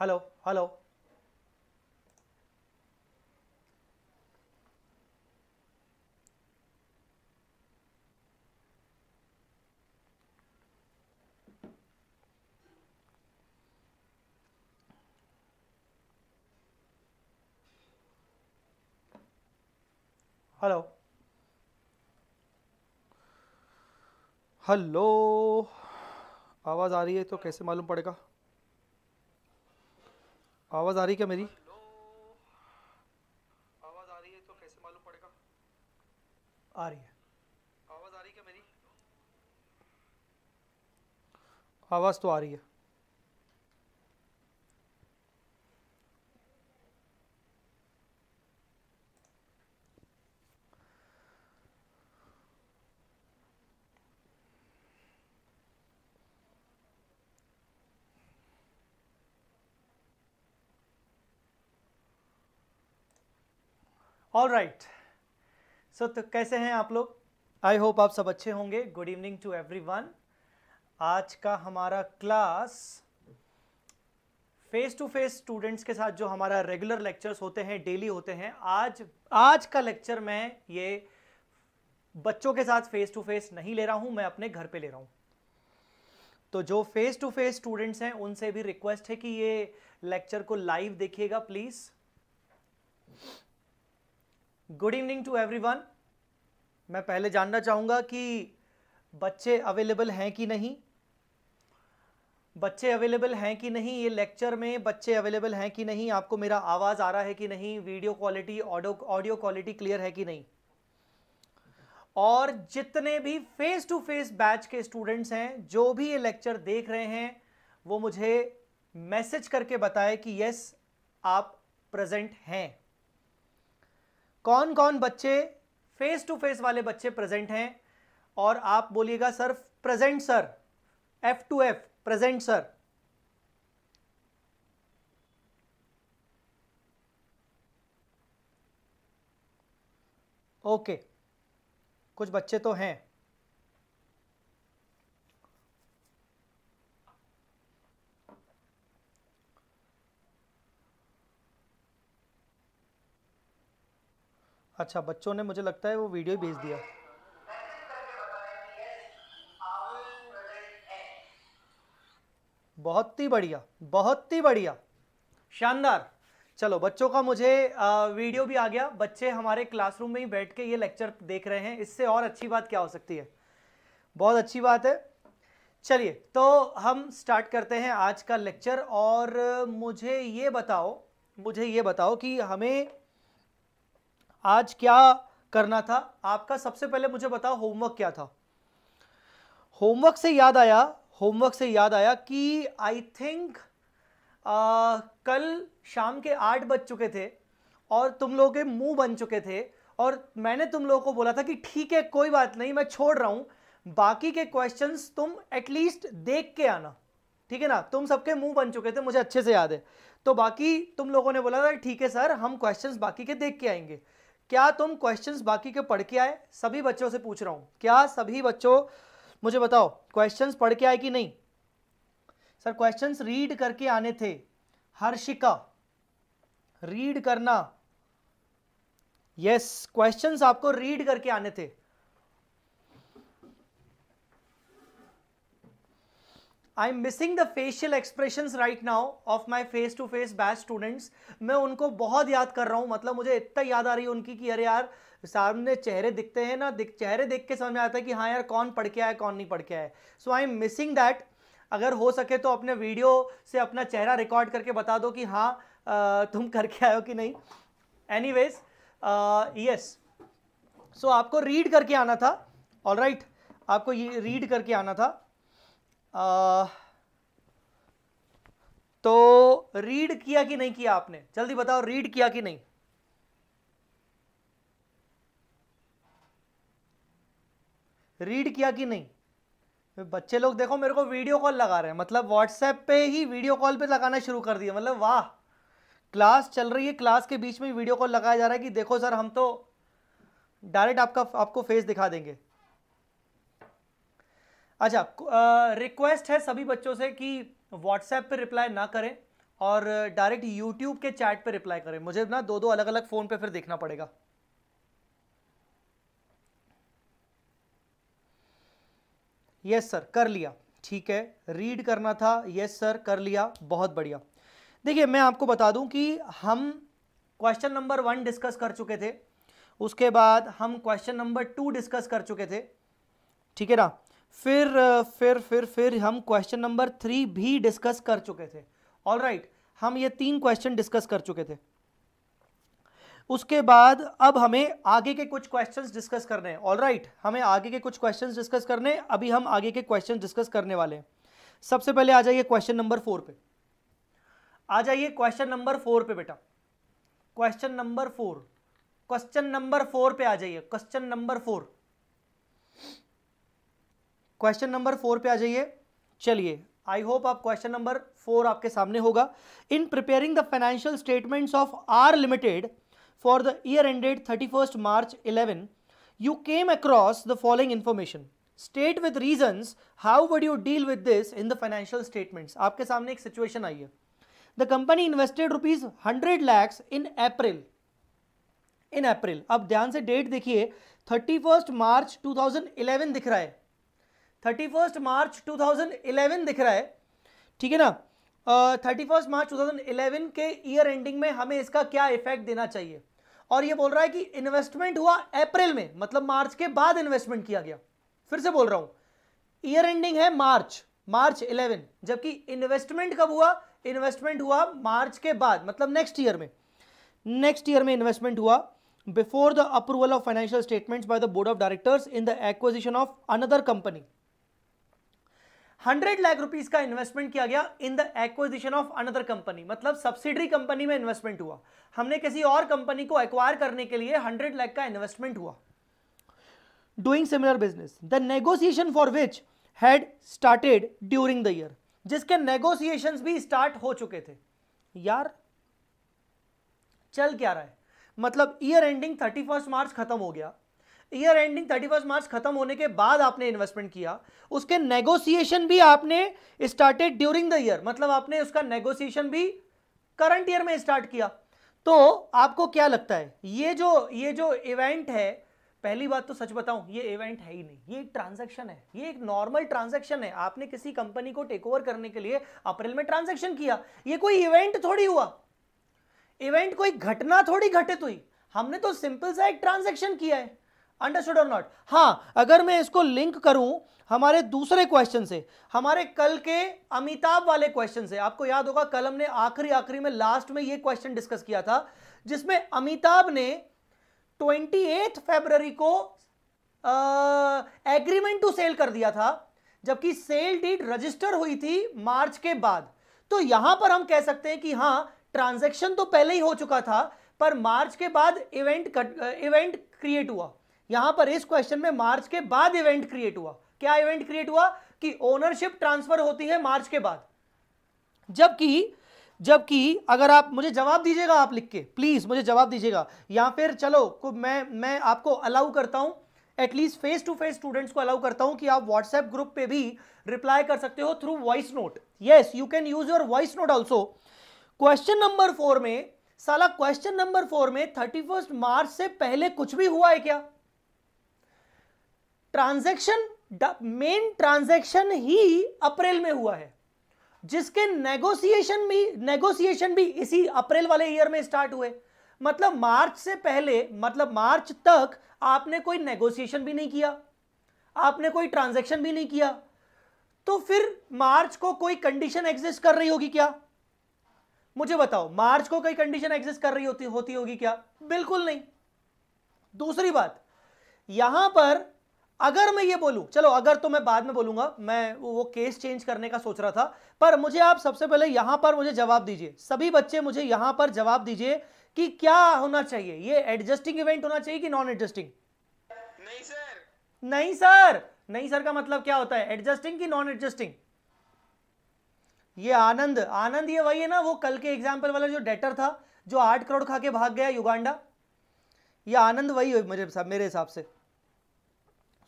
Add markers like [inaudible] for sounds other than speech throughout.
Hello hello hello hello आवाज़ आ रही है तो कैसे मालूम पड़ेगा आवाज़ आ रही क्या मेरी आवाज़ आ रही है तो कैसे मालूम पड़ेगा आ रही है आवाज़ आ रही क्या मेरी आवाज़ तो आ रही है ऑल राइट सो तो कैसे हैं आप लोग आई होप आप सब अच्छे होंगे good evening to everyone आज का हमारा class face to face students के साथ जो हमारा रेगुलर लेक्चर्स होते हैं डेली होते हैं आज आज का लेक्चर मैं ये बच्चों के साथ फेस टू फेस नहीं ले रहा हूं मैं अपने घर पे ले रहा हूं तो जो फेस टू फेस स्टूडेंट्स हैं उनसे भी रिक्वेस्ट है कि ये लेक्चर को लाइव देखिएगा please good evening to everyone मैं पहले जानना चाहूँगा कि बच्चे अवेलेबल हैं कि नहीं बच्चे अवेलेबल हैं कि नहीं ये लेक्चर में बच्चे अवेलेबल हैं कि नहीं आपको मेरा आवाज़ आ रहा है कि नहीं video quality audio quality clear है कि नहीं और जितने भी फेस टू फेस बैच के स्टूडेंट्स हैं जो भी ये लेक्चर देख रहे हैं वो मुझे मैसेज करके बताएं कि यस आप प्रेजेंट हैं कौन कौन बच्चे फेस टू फेस वाले बच्चे प्रेजेंट हैं और आप बोलिएगा sir present sir F to F present sir okay कुछ बच्चे तो हैं अच्छा बच्चों ने मुझे लगता है वो वीडियो भेज दिया बहुत ही बढ़िया बहुत ही बढ़िया शानदार चलो बच्चों का मुझे आ, वीडियो भी आ गया बच्चे हमारे क्लासरूम में ही बैठ के ये लेक्चर देख रहे हैं इससे और अच्छी बात क्या हो सकती है बहुत अच्छी बात है चलिए तो हम स्टार्ट करते हैं आज का लेक्चर और मुझे ये बताओ मुझे ये बताओ कि हमें आज क्या करना था आपका सबसे पहले मुझे बताओ होमवर्क क्या था होमवर्क से याद आया होमवर्क से याद आया कि आई थिंक कल शाम के आठ बज चुके थे और तुम लोग के मुंह बन चुके थे और मैंने तुम लोगों को बोला था कि ठीक है कोई बात नहीं मैं छोड़ रहा हूँ बाकी के क्वेश्चंस तुम एटलीस्ट देख के आना ठीक है ना तुम सबके मुंह बन चुके थे मुझे अच्छे से याद है तो बाकी तुम लोगों ने बोला था ठीक है सर हम क्वेश्चंस बाकी के देख के आएंगे क्या तुम क्वेश्चंस बाकी के पढ़ के आए सभी बच्चों से पूछ रहा हूं क्या सभी बच्चों मुझे बताओ क्वेश्चंस पढ़ के आए कि नहीं सर क्वेश्चंस रीड करके आने थे हर्षिका रीड करना यस yes, क्वेश्चंस आपको रीड करके आने थे I am missing the facial expression right now of my face to face batch students मैं उनको बहुत याद कर रहा हूँ मतलब मुझे इतना याद आ रही है उनकी कि अरे यार सामने चेहरे दिखते हैं ना दिख, चेहरे देख के समझ में आता है कि हाँ यार कौन पढ़ के आया कौन नहीं पढ़ के आया so I am missing that अगर हो सके तो अपने वीडियो से अपना चेहरा रिकॉर्ड करके बता दो कि हाँ तुम करके आयो कि नहीं एनी वेज यस सो आपको रीड करके आना था ऑल राइट right, आपको ये रीड करके आना था तो रीड किया कि नहीं किया आपने जल्दी बताओ रीड किया कि नहीं रीड किया कि नहीं बच्चे लोग देखो मेरे को वीडियो कॉल लगा रहे हैं मतलब व्हाट्सएप पे ही वीडियो कॉल पे लगाना शुरू कर दिया मतलब वाह क्लास चल रही है क्लास के बीच में वीडियो कॉल लगाया जा रहा है कि देखो सर हम तो डायरेक्ट आपका आपको फेस दिखा देंगे अच्छा रिक्वेस्ट है सभी बच्चों से कि व्हाट्सएप पे रिप्लाई ना करें और डायरेक्ट यूट्यूब के चैट पे रिप्लाई करें मुझे ना दो दो अलग अलग फ़ोन पे फिर देखना पड़ेगा यस सर कर लिया ठीक है रीड करना था यस सर कर लिया बहुत बढ़िया देखिए मैं आपको बता दूं कि हम क्वेश्चन नंबर वन डिस्कस कर चुके थे उसके बाद हम क्वेश्चन नंबर टू डिस्कस कर चुके थे ठीक है ना फिर फिर फिर फिर हम क्वेश्चन नंबर थ्री भी डिस्कस कर चुके थे ऑल राइट right, हम ये तीन क्वेश्चन डिस्कस कर चुके थे उसके बाद अब हमें आगे के कुछ क्वेश्चंस डिस्कस करने हैं ऑल राइट हमें आगे के कुछ क्वेश्चंस डिस्कस करने अभी हम आगे के क्वेश्चंस डिस्कस करने वाले हैं सबसे पहले आ जाइए क्वेश्चन नंबर फोर पे आ जाइए क्वेश्चन नंबर फोर पे बेटा question number four question number four पे आ जाइए question number four question number four पे आ जाइए चलिए आई होप आप क्वेश्चन नंबर फोर आपके सामने होगा in preparing the financial statements of R limited for the year ended thirty first March eleven you came across the following information state with reason how would you deal with this in the financial statements आपके सामने एक situation आई है the company invested rupees hundred lakhs in April in April अब ध्यान से date देखिए thirty first March two thousand eleven दिख रहा है थर्टी फर्स्ट मार्च 2011 दिख रहा है ठीक है ना थर्टी फर्स्ट मार्च 2011 के ईयर एंडिंग में हमें इसका क्या इफेक्ट देना चाहिए और ये बोल रहा है कि इन्वेस्टमेंट हुआ अप्रैल में मतलब मार्च के बाद इन्वेस्टमेंट किया गया फिर से बोल रहा हूं ईयर एंडिंग है मार्च मार्च 11 जबकि इन्वेस्टमेंट कब हुआ इन्वेस्टमेंट हुआ मार्च के बाद मतलब नेक्स्ट ईयर में नेक्स्ट ईयर में इन्वेस्टमेंट हुआ before the approval of financial statements by the board of directors in the acquisition of another company hundred lakh rupees का इन्वेस्टमेंट किया गया in the acquisition of another company मतलब subsidiary company में investment हुआ हमने किसी और कंपनी को एक्वायर करने के लिए हंड्रेड लाख का इन्वेस्टमेंट हुआ doing similar business the negotiation for which had started during the year जिसके नेगोसिएशंस भी स्टार्ट हो चुके थे यार चल क्या रहा है मतलब year ending thirty first March खत्म हो गया year ending thirty first March खत्म होने के बाद आपने इन्वेस्टमेंट किया उसके नेगोशिएशन भी आपने स्टार्टेड ड्यूरिंग द ईयर मतलब आपने उसका नेगोशिएशन भी करंट ईयर में स्टार्ट किया तो आपको क्या लगता है ये जो ये जो इवेंट है पहली बात तो सच बताऊं ये इवेंट है ही नहीं ये एक ट्रांजैक्शन है ये एक नॉर्मल ट्रांजैक्शन है आपने किसी कंपनी को टेक ओवर करने के लिए अप्रैल में ट्रांजैक्शन किया ये कोई इवेंट थोड़ी हुआ इवेंट कोई घटना थोड़ी घटित हुई हमने तो सिंपल सा एक ट्रांजैक्शन किया है अंडरस्टूड और नॉट हाँ अगर मैं इसको लिंक करूं हमारे दूसरे क्वेश्चन से हमारे कल के अमिताभ वाले क्वेश्चन से आपको याद होगा कल हमने आखिरी आखिरी में लास्ट में ये क्वेश्चन डिस्कस किया था जिसमें अमिताभ ने 28 फरवरी को एग्रीमेंट टू सेल कर दिया था जबकि सेल डीड रजिस्टर हुई थी मार्च के बाद तो यहां पर हम कह सकते हैं कि हाँ ट्रांजेक्शन तो पहले ही हो चुका था पर मार्च के बाद इवेंट इवेंट क्रिएट हुआ यहां पर इस क्वेश्चन में मार्च के बाद इवेंट क्रिएट हुआ क्या इवेंट क्रिएट हुआ कि ओनरशिप ट्रांसफर होती है मार्च के बाद जबकि जबकि अगर आप मुझे जवाब दीजिएगा आप लिख के प्लीज मुझे जवाब दीजिएगा या फिर चलो को मैं मैं आपको अलाउ करता हूं at least face to face students को अलाउ करता हूं कि आप व्हाट्सएप ग्रुप पे भी रिप्लाई कर सकते हो through voice note yes you can use your voice note also question number four में साला क्वेश्चन नंबर फोर में थर्टी फर्स्ट मार्च से पहले कुछ भी हुआ है क्या ट्रांजैक्शन मेन ट्रांजैक्शन ही अप्रैल में हुआ है जिसके नेगोशिएशन भी नेगोशिएशन भी इसी अप्रैल वाले ईयर में स्टार्ट हुए मतलब मार्च से पहले मतलब मार्च तक आपने कोई नेगोशिएशन भी नहीं किया आपने कोई ट्रांजैक्शन भी नहीं किया तो फिर मार्च को कोई कंडीशन एग्जिस्ट कर रही होगी क्या मुझे बताओ मार्च को कोई कंडीशन एग्जिस्ट कर रही होती होती होगी क्या बिल्कुल नहीं दूसरी बात यहां पर अगर मैं ये बोलूं चलो अगर तो मैं बाद में बोलूंगा मैं वो केस चेंज करने का सोच रहा था पर मुझे आप सबसे पहले यहां पर मुझे जवाब दीजिए सभी बच्चे मुझे यहां पर जवाब दीजिए कि क्या होना चाहिए ये एडजस्टिंग इवेंट होना चाहिए कि नॉन एडजस्टिंग नहीं सर नहीं सर नहीं सर का मतलब क्या होता है एडजस्टिंग की नॉन एडजस्टिंग ये आनंद आनंद ये वही है ना वो कल के एग्जाम्पल वाला जो डेटर था जो आठ करोड़ खा के भाग गया युगांडा ये आनंद वही हो मेरे हिसाब से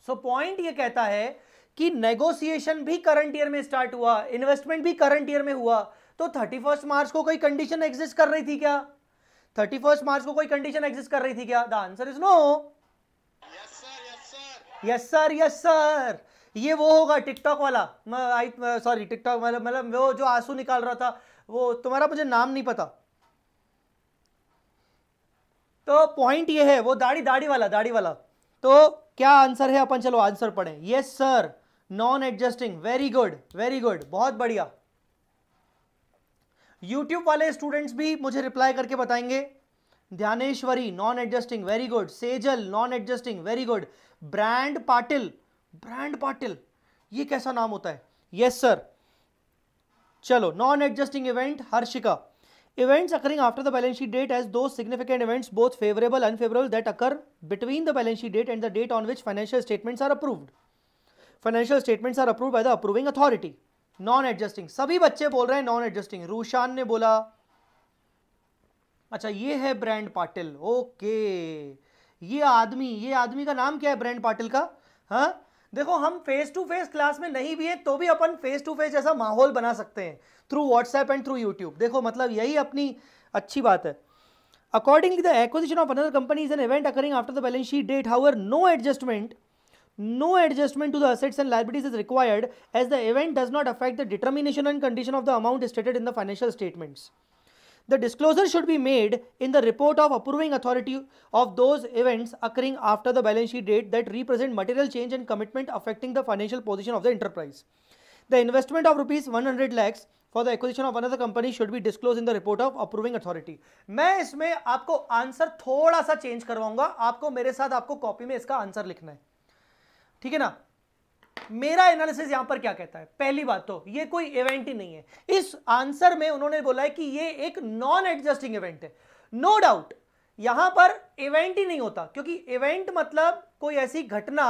सो so पॉइंट ये कहता है कि नेगोशिएशन भी करंट ईयर में स्टार्ट हुआ इन्वेस्टमेंट भी करंट ईयर में हुआ तो थर्टी फर्स्ट मार्च को कोई कंडीशन एग्जिस्ट कर रही थी क्या थर्टी फर्स्ट मार्च को कोई कंडीशन एग्जिस्ट कर रही थी क्या the answer is no yes sir yes sir ये वो होगा टिकटॉक वाला आई सॉरी टिकटॉक वाला मतलब वो जो आंसू निकाल रहा था वो तुम्हारा मुझे नाम नहीं पता तो पॉइंट ये है वो दाढ़ी दाढ़ी वाला दाढ़ी वाला तो क्या आंसर है अपन चलो आंसर पढ़े yes sir non adjusting very good very good बहुत बढ़िया यूट्यूब वाले स्टूडेंट्स भी मुझे रिप्लाई करके बताएंगे Dhyaneshwari non adjusting very good Sejal non adjusting very good brand Patil brand Patil ये कैसा नाम होता है यस yes, सर चलो non adjusting event Harshika events occurring after the balance sheet date as those significant events both favourable unfavourable that occur between the balance sheet date and the date on which financial statements are approved financial statements are approve by the approving authority non adjusting सभी बच्चे बोल रहे हैं non adjusting रूशान ने बोला अच्छा ये है ब्रांड पाटिल ओके ये आदमी ये आदमी का नाम क्या है ब्रांड पाटिल का हाँ देखो हम फेस टू फेस क्लास में नहीं भी हैं तो भी अपन फेस टू फेस जैसा माहौल बना सकते हैं through WhatsApp and through YouTube देखो मतलब यही अपनी अच्छी बात है accordingly the acquisition of another company is an event occurring after the balance sheet date however no adjustment no adjustment to the assets and liabilities is required as the event does not affect the determination and condition of the amount stated in the financial statements The disclosure should be made in the report of approving authority of those events occurring after the balance sheet date that represent material change in commitment affecting the financial position of the enterprise. The investment of rupees 100 lakhs for the acquisition of another company should be disclosed in the report of approving authority main isme aapko answer thoda sa change karwaunga aapko mere sath aapko copy mein iska answer likhna hai theek hai na मेरा analysis यहां पर क्या कहता है पहली बात तो ये कोई इवेंट ही नहीं है इस आंसर में उन्होंने बोला है कि ये एक नॉन एडजस्टिंग इवेंट है नो no डाउट यहां पर इवेंट ही नहीं होता क्योंकि इवेंट मतलब कोई ऐसी घटना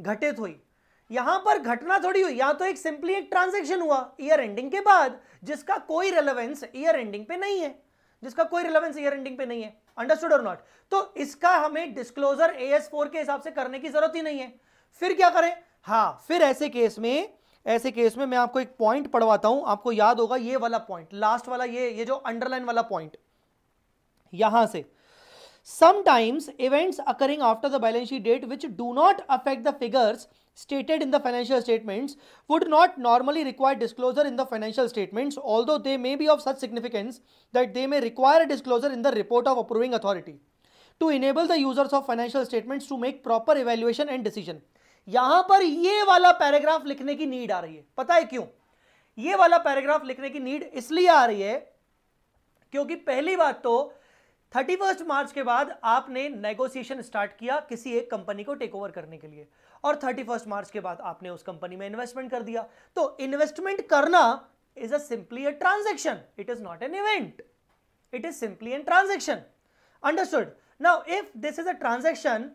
घटित हुई यहां पर घटना थोड़ी हुई यहां तो एक सिंपली एक ट्रांजेक्शन हुआ ईयर एंडिंग के बाद जिसका कोई रेलेवेंस ईयर एंडिंग पे नहीं है जिसका कोई रिलेवेंस ईयर एंडिंग पे नहीं है अंडरस्टूड और नॉट तो इसका हमें डिस्क्लोजर ए के हिसाब से करने की जरूरत ही नहीं है फिर क्या करें हाँ फिर ऐसे केस में ऐसे केस में मैं आपको एक पॉइंट पढ़वाता हूं आपको याद होगा ये वाला पॉइंट लास्ट वाला ये ये जो अंडरलाइन वाला पॉइंट यहां से sometimes events occurring after the balance sheet date which do not affect the figures stated in the financial statements would not normally require disclosure in the financial statements although they may be of such significance that they may require a in the report of approving authority to enable the users of financial statements to make proper evaluation and decision यहां पर ये वाला paragraph लिखने की need आ रही है पता है क्यों ये वाला पैराग्राफ लिखने की नीड इसलिए आ रही है क्योंकि पहली बात तो थर्टी फर्स्ट मार्च के बाद आपने नेगोशिएशन स्टार्ट किया किसी एक कंपनी को टेक ओवर करने के लिए और थर्टी फर्स्ट मार्च के बाद आपने उस कंपनी में इन्वेस्टमेंट कर दिया तो इन्वेस्टमेंट करना is a simply a transaction it is not an event it is simply an transaction understood now if this is a transaction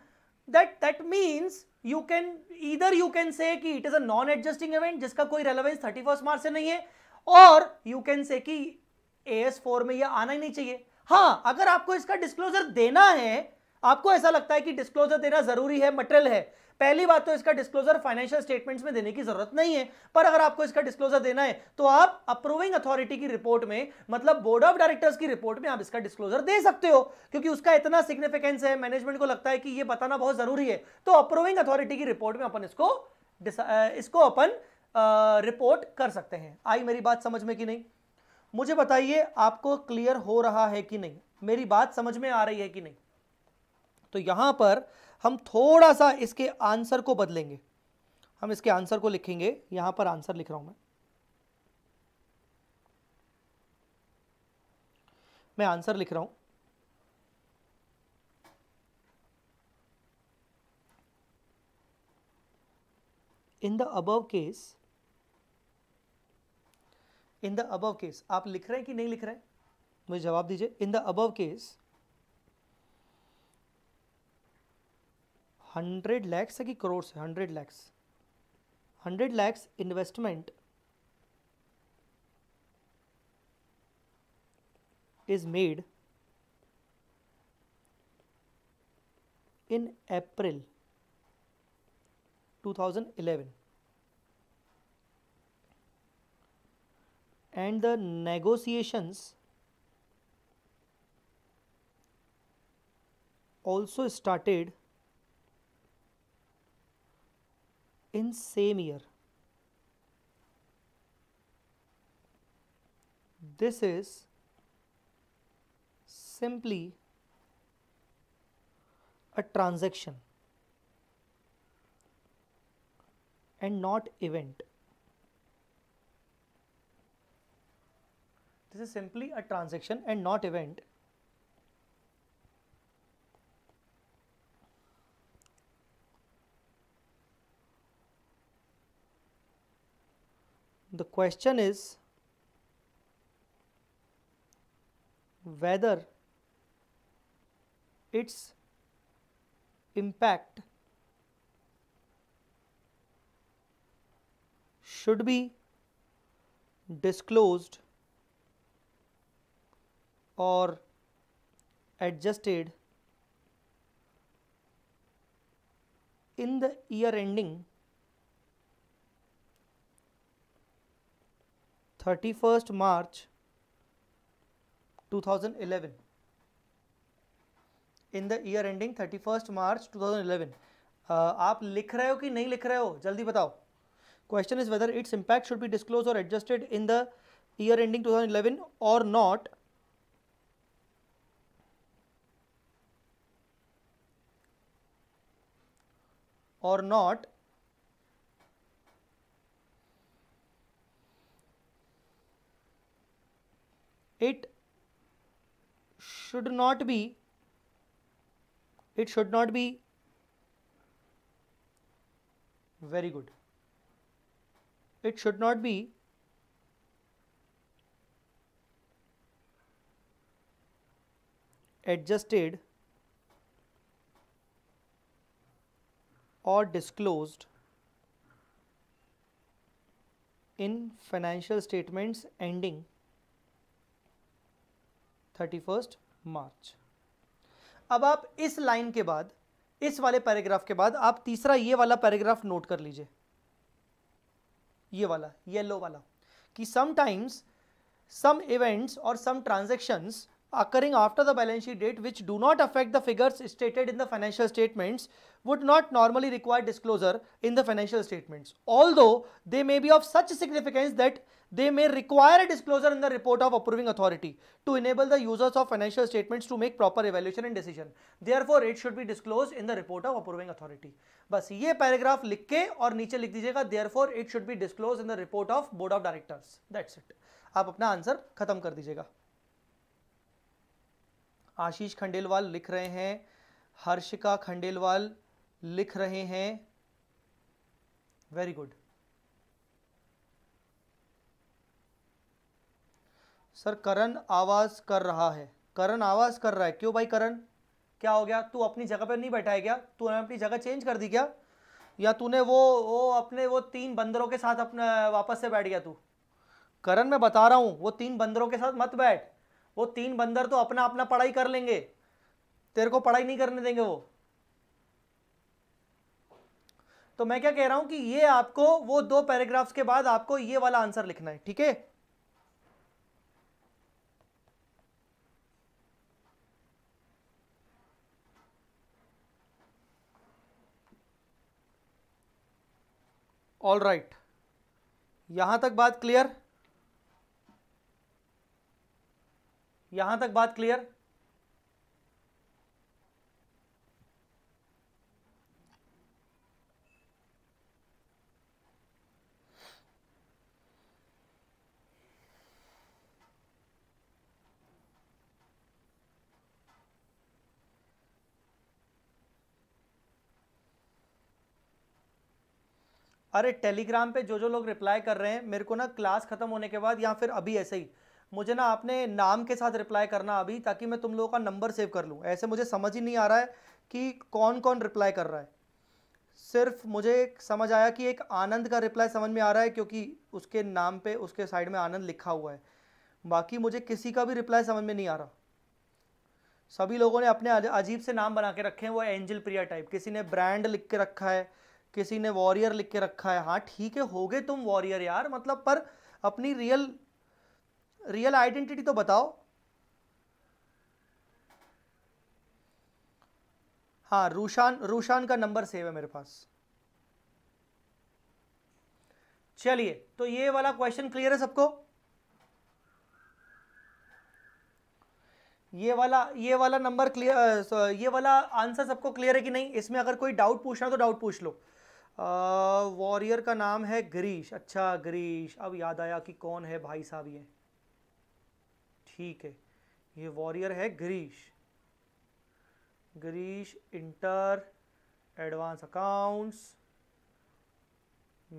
that that means you can इधर यू कैन से कि it is a non adjusting event जिसका कोई relevance thirty first March से नहीं है और you can say कि ए S four में यह आना ही नहीं चाहिए हाँ अगर आपको इसका डिस्क्लोजर देना है आपको ऐसा लगता है कि डिस्क्लोजर देना जरूरी है मटेरियल है पहली बात तो इसका डिस्क्लोजर फाइनेंशियल स्टेटमेंट्स में देने की जरूरत नहीं है पर अगर आपको इसका डिस्क्लोजर देना है तो आप अप्रूविंग अथॉरिटी की रिपोर्ट में मतलब बोर्ड ऑफ डायरेक्टर्स की रिपोर्ट में आप इसका डिस्क्लोजर दे सकते हो क्योंकि उसका इतना सिग्निफिकेंस है मैनेजमेंट को लगता है कि यह बताना बहुत जरूरी है तो अप्रूविंग अथॉरिटी की रिपोर्ट में अपन इसको इसको अपन रिपोर्ट कर सकते हैं आई मेरी बात समझ में कि नहीं मुझे बताइए आपको क्लियर हो रहा है कि नहीं मेरी बात समझ में आ रही है कि नहीं तो यहाँ पर हम थोड़ा सा इसके आंसर को बदलेंगे हम इसके आंसर को लिखेंगे यहाँ पर आंसर लिख रहा हूँ मैं मैं आंसर लिख रहा हूँ in the above case in the above case आप लिख रहे हैं कि नहीं लिख रहे हैं मुझे जवाब दीजिए in the above case hundred lakhs है कि करोड़ से hundred lakhs hundred lakhs investment is made in April 2011 and the negotiations also started in same year. This is simply a transaction and not event. This is simply a transaction and not event. The question is whether its impact should be disclosed or adjusted in the year ending thirty first March two thousand eleven in the year ending first March two thousand eleven आप लिख रहे हो कि नहीं लिख रहे हो जल्दी बताओ question is whether its impact should be disclose or adjusted in the year ending two thousand eleven or not or not it should not be it should not be very good it should not be adjusted or disclosed in financial statements ending thirty first March अब आप इस line के बाद इस वाले paragraph के बाद आप तीसरा ये वाला पैराग्राफ नोट कर लीजिए ये वाला येलो वाला कि sometimes some events or some transactions occurring after the balance sheet date which do not affect the figures stated in the financial statements would not normally require disclosure in the financial statements although they may be of such significance that they may require a disclosure in the report of approving authority to enable the users of financial statements to make proper evaluation and decision therefore it should be disclosed in the report of approving authority बस ये paragraph लिख के और नीचे लिख दीजिएगा therefore it should be disclose in the report of board of directors that's it आप अपना आंसर खत्म कर दीजिएगा आशीष खंडेलवाल लिख रहे हैं हर्षिका खंडेलवाल लिख रहे हैं वेरी गुड सर करण आवाज़ कर रहा है करण आवाज़ कर रहा है क्यों भाई करण क्या हो गया तू अपनी जगह पर नहीं बैठा है क्या तूने अपनी जगह चेंज कर दी क्या या तूने वो वो अपने वो तीन बंदरों के साथ अपना वापस से बैठ गया तू करण मैं बता रहा हूँ वो तीन बंदरों के साथ मत बैठ वो तीन बंदर तो अपना अपना पढ़ाई कर लेंगे तेरे को पढ़ाई नहीं करने देंगे वो तो मैं क्या कह रहा हूँ कि ये आपको वो दो पैराग्राफ्स के बाद आपको ये वाला आंसर लिखना है ठीक है ऑल राइट यहां तक बात क्लियर यहां तक बात क्लियर अरे टेलीग्राम पे जो जो लोग रिप्लाई कर रहे हैं मेरे को ना क्लास खत्म होने के बाद या फिर अभी ऐसे ही मुझे ना आपने नाम के साथ रिप्लाई करना अभी ताकि मैं तुम लोगों का नंबर सेव कर लूँ ऐसे मुझे समझ ही नहीं आ रहा है कि कौन कौन रिप्लाई कर रहा है सिर्फ मुझे समझ आया कि एक आनंद का रिप्लाई समझ में आ रहा है क्योंकि उसके नाम पे उसके साइड में आनंद लिखा हुआ है बाकी मुझे किसी का भी रिप्लाई समझ में नहीं आ रहा सभी लोगों ने अपने अजीब से नाम बना के रखे हैं वो एंजल प्रिया टाइप किसी ने ब्रांड लिख के रखा है किसी ने वॉरियर लिख के रखा है हाँ ठीक है हो गए तुम वॉरियर यार मतलब पर अपनी रियल रियल आइडेंटिटी तो बताओ हाँ रूशान रूशान का नंबर सेव है मेरे पास चलिए तो ये वाला क्वेश्चन क्लियर है सबको ये वाला ये वाला नंबर क्लियर ये वाला आंसर सबको क्लियर है कि नहीं इसमें अगर कोई डाउट पूछना तो डाउट पूछ लो वॉरियर का नाम है गिरीश अच्छा गिरीश अब याद आया कि कौन है भाई साहब ये ठीक है ये वॉरियर है Girish Girish inter advance accounts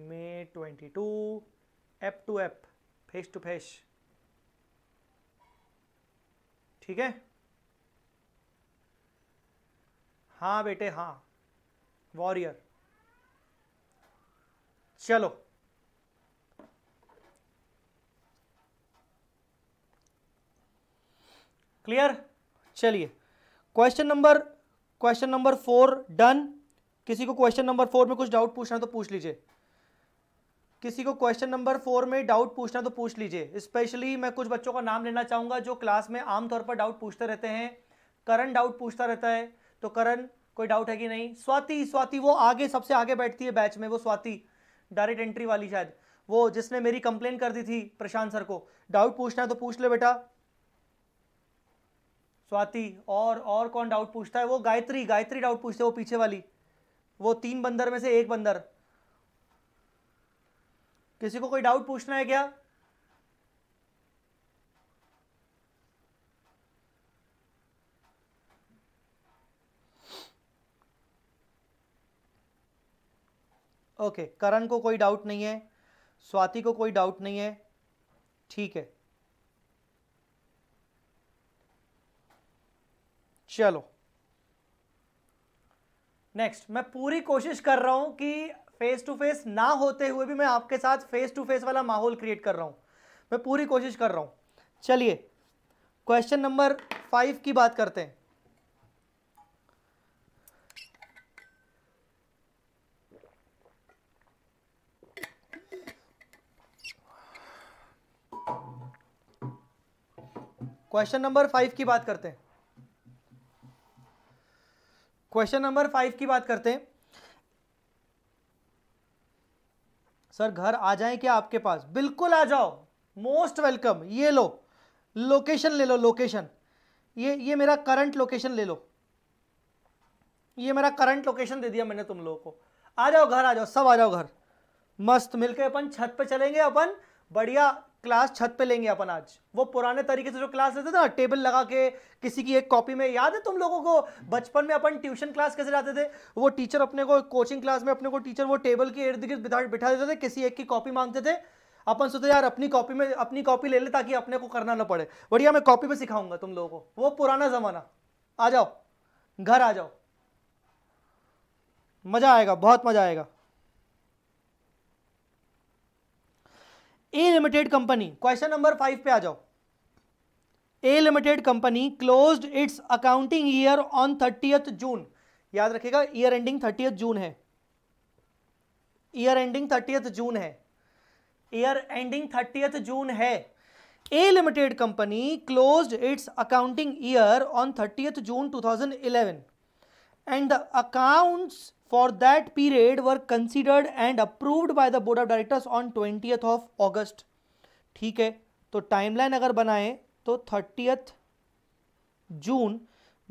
May twenty two app to app face to face ठीक है हाँ बेटे हाँ वॉरियर चलो क्लियर चलिए question number question number four done किसी को क्वेश्चन नंबर फोर में कुछ डाउट पूछना है तो पूछ लीजिए किसी को क्वेश्चन नंबर फोर में डाउट पूछना तो पूछ लीजिए स्पेशली मैं कुछ बच्चों का नाम लेना चाहूंगा जो क्लास में आमतौर पर डाउट पूछते रहते हैं करण डाउट पूछता रहता है तो करण कोई डाउट है कि नहीं स्वाति स्वाति वो आगे सबसे आगे बैठती है बैच में वो स्वाति डायरेक्ट एंट्री वाली शायद वो जिसने मेरी कंप्लेन कर दी थी प्रशांत सर को डाउट पूछना है तो पूछ ले बेटा स्वाति और और कौन डाउट पूछता है वो गायत्री गायत्री डाउट पूछते वो पीछे वाली वो तीन बंदर में से एक बंदर किसी को कोई डाउट पूछना है क्या ओके करण को कोई डाउट नहीं है स्वाति को कोई डाउट नहीं है ठीक है चलो नेक्स्ट मैं पूरी कोशिश कर रहा हूं कि फेस टू फेस ना होते हुए भी मैं आपके साथ फेस टू फेस वाला माहौल क्रिएट कर रहा हूं मैं पूरी कोशिश कर रहा हूं चलिए क्वेश्चन नंबर फाइव की बात करते हैं क्वेश्चन नंबर फाइव की बात करते हैं क्वेश्चन नंबर फाइव की बात करते हैं सर घर आ जाए क्या आपके पास बिल्कुल आ जाओ मोस्ट वेलकम ये लो लोकेशन ले लो लोकेशन ये ये मेरा करंट लोकेशन ले लो ये मेरा करंट लोकेशन दे दिया मैंने तुम लोगों को आ जाओ घर आ जाओ सब आ जाओ घर मस्त मिलके अपन छत पे चलेंगे अपन बढ़िया क्लास छत पे लेंगे अपन आज वो पुराने तरीके से जो क्लास लेते थे ना टेबल लगा के किसी की एक कॉपी में याद है तुम लोगों को बचपन में अपन ट्यूशन क्लास कैसे जाते थे वो टीचर अपने को कोचिंग क्लास में अपने को टीचर वो टेबल के इर्द गिर्द बिठा देते थे किसी एक की कॉपी मांगते थे अपन सोचते यार अपनी कॉपी में अपनी कॉपी ले ले ताकि अपने को करना ना पड़े बढ़िया मैं कॉपी में सिखाऊंगा तुम लोगों को वो पुराना ज़माना आ जाओ घर आ जाओ मज़ा आएगा बहुत मज़ा आएगा A limited company question number five पे आ जाओ A limited company close its accounting year on thirty June याद रखेगा ईयर एंडिंग थर्टियथ जून है ईयर एंडिंग थर्टियथ जून है ईयर एंडिंग थर्टियथ जून है A limited company close its accounting year on thirtieth June 2011 and the accounts for that period were considered and approved by the board of directors on 20th of august ठीक है तो timeline अगर बनाए तो thirty June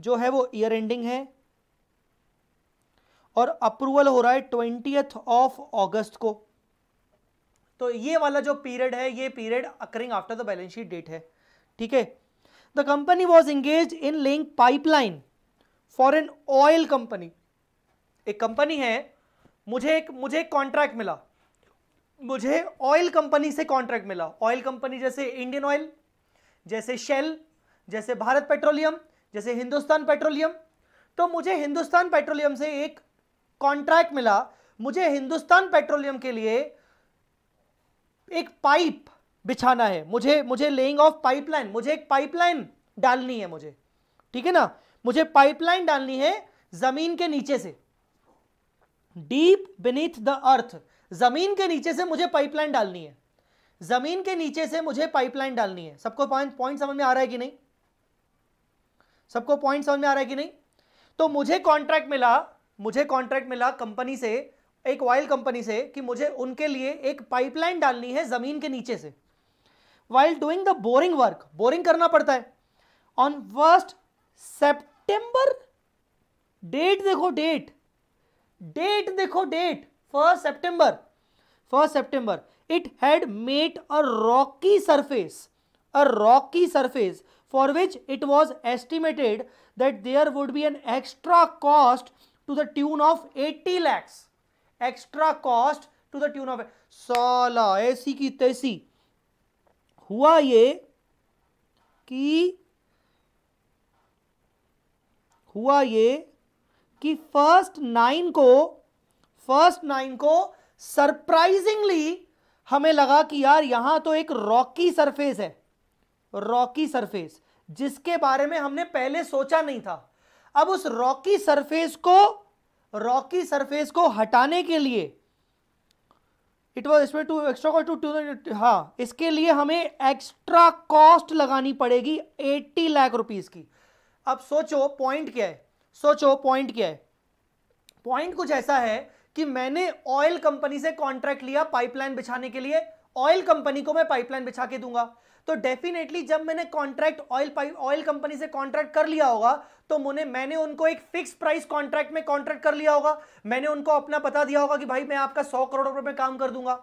जो है वो year ending है और अप्रूवल हो रहा है ट्वेंटियथ ऑफ अगस्त को तो ये वाला जो पीरियड है ये period occurring after the balance sheet date है ठीक है the company was engage in link pipeline for an oil company एक कंपनी है मुझे एक मुझे एक कॉन्ट्रैक्ट मिला मुझे ऑयल कंपनी से कॉन्ट्रैक्ट मिला ऑयल कंपनी जैसे इंडियन ऑयल जैसे शेल जैसे भारत पेट्रोलियम जैसे हिंदुस्तान पेट्रोलियम तो मुझे हिंदुस्तान पेट्रोलियम से एक कॉन्ट्रैक्ट मिला मुझे हिंदुस्तान पेट्रोलियम के लिए एक पाइप बिछाना है मुझे मुझे लेइंग ऑफ पाइपलाइन मुझे एक पाइपलाइन डालनी है मुझे ठीक है ना मुझे पाइपलाइन डालनी है ज़मीन के नीचे से डीप बीनीथ द अर्थ जमीन के नीचे से मुझे पाइपलाइन डालनी है जमीन के नीचे से मुझे पाइपलाइन डालनी है सबको पॉइंट पॉइंट समझ में आ रहा है कि नहीं सबको पॉइंट समझ में आ रहा है कि नहीं तो मुझे कॉन्ट्रैक्ट मिला मुझे कॉन्ट्रैक्ट मिला कंपनी से एक ऑयल कंपनी से कि मुझे उनके लिए एक पाइपलाइन डालनी है जमीन के नीचे से while doing the boring work boring करना पड़ता है ऑन फर्स्ट सेप्टेंबर डेट देखो डेट डेट देखो date first September first September it had met a rocky surface a rocky surface for which it was estimated that there would be an extra cost to the tune of eighty lakhs extra cost to the tune of सोला ऐसी की तैसी हुआ ये कि हुआ ये कि फर्स्ट नाइन को फर्स्ट नाइन को सरप्राइजिंगली हमें लगा कि यार यहां तो एक रॉकी सरफेस है रॉकी सरफेस जिसके बारे में हमने पहले सोचा नहीं था अब उस रॉकी सरफेस को रॉकी सरफेस को हटाने के लिए इट वॉज इसमें to extra cost to to हाँ इसके लिए हमें एक्स्ट्रा कॉस्ट लगानी पड़ेगी एट्टी लाख रुपीज़ की अब सोचो पॉइंट क्या है सोचो पॉइंट क्या है पॉइंट कुछ ऐसा है कि मैंने ऑयल कंपनी से कॉन्ट्रैक्ट लिया पाइपलाइन बिछाने के लिए ऑयल कंपनी को मैं पाइपलाइन बिछा के दूंगा तो डेफिनेटली जब मैंने contract oil pipe oil company से कॉन्ट्रैक्ट कर लिया होगा तो मुने मैंने उनको एक फिक्स प्राइस कॉन्ट्रैक्ट में कॉन्ट्रैक्ट कर लिया होगा मैंने उनको अपना पता दिया होगा कि भाई मैं आपका सौ करोड़ रुपए में काम कर दूंगा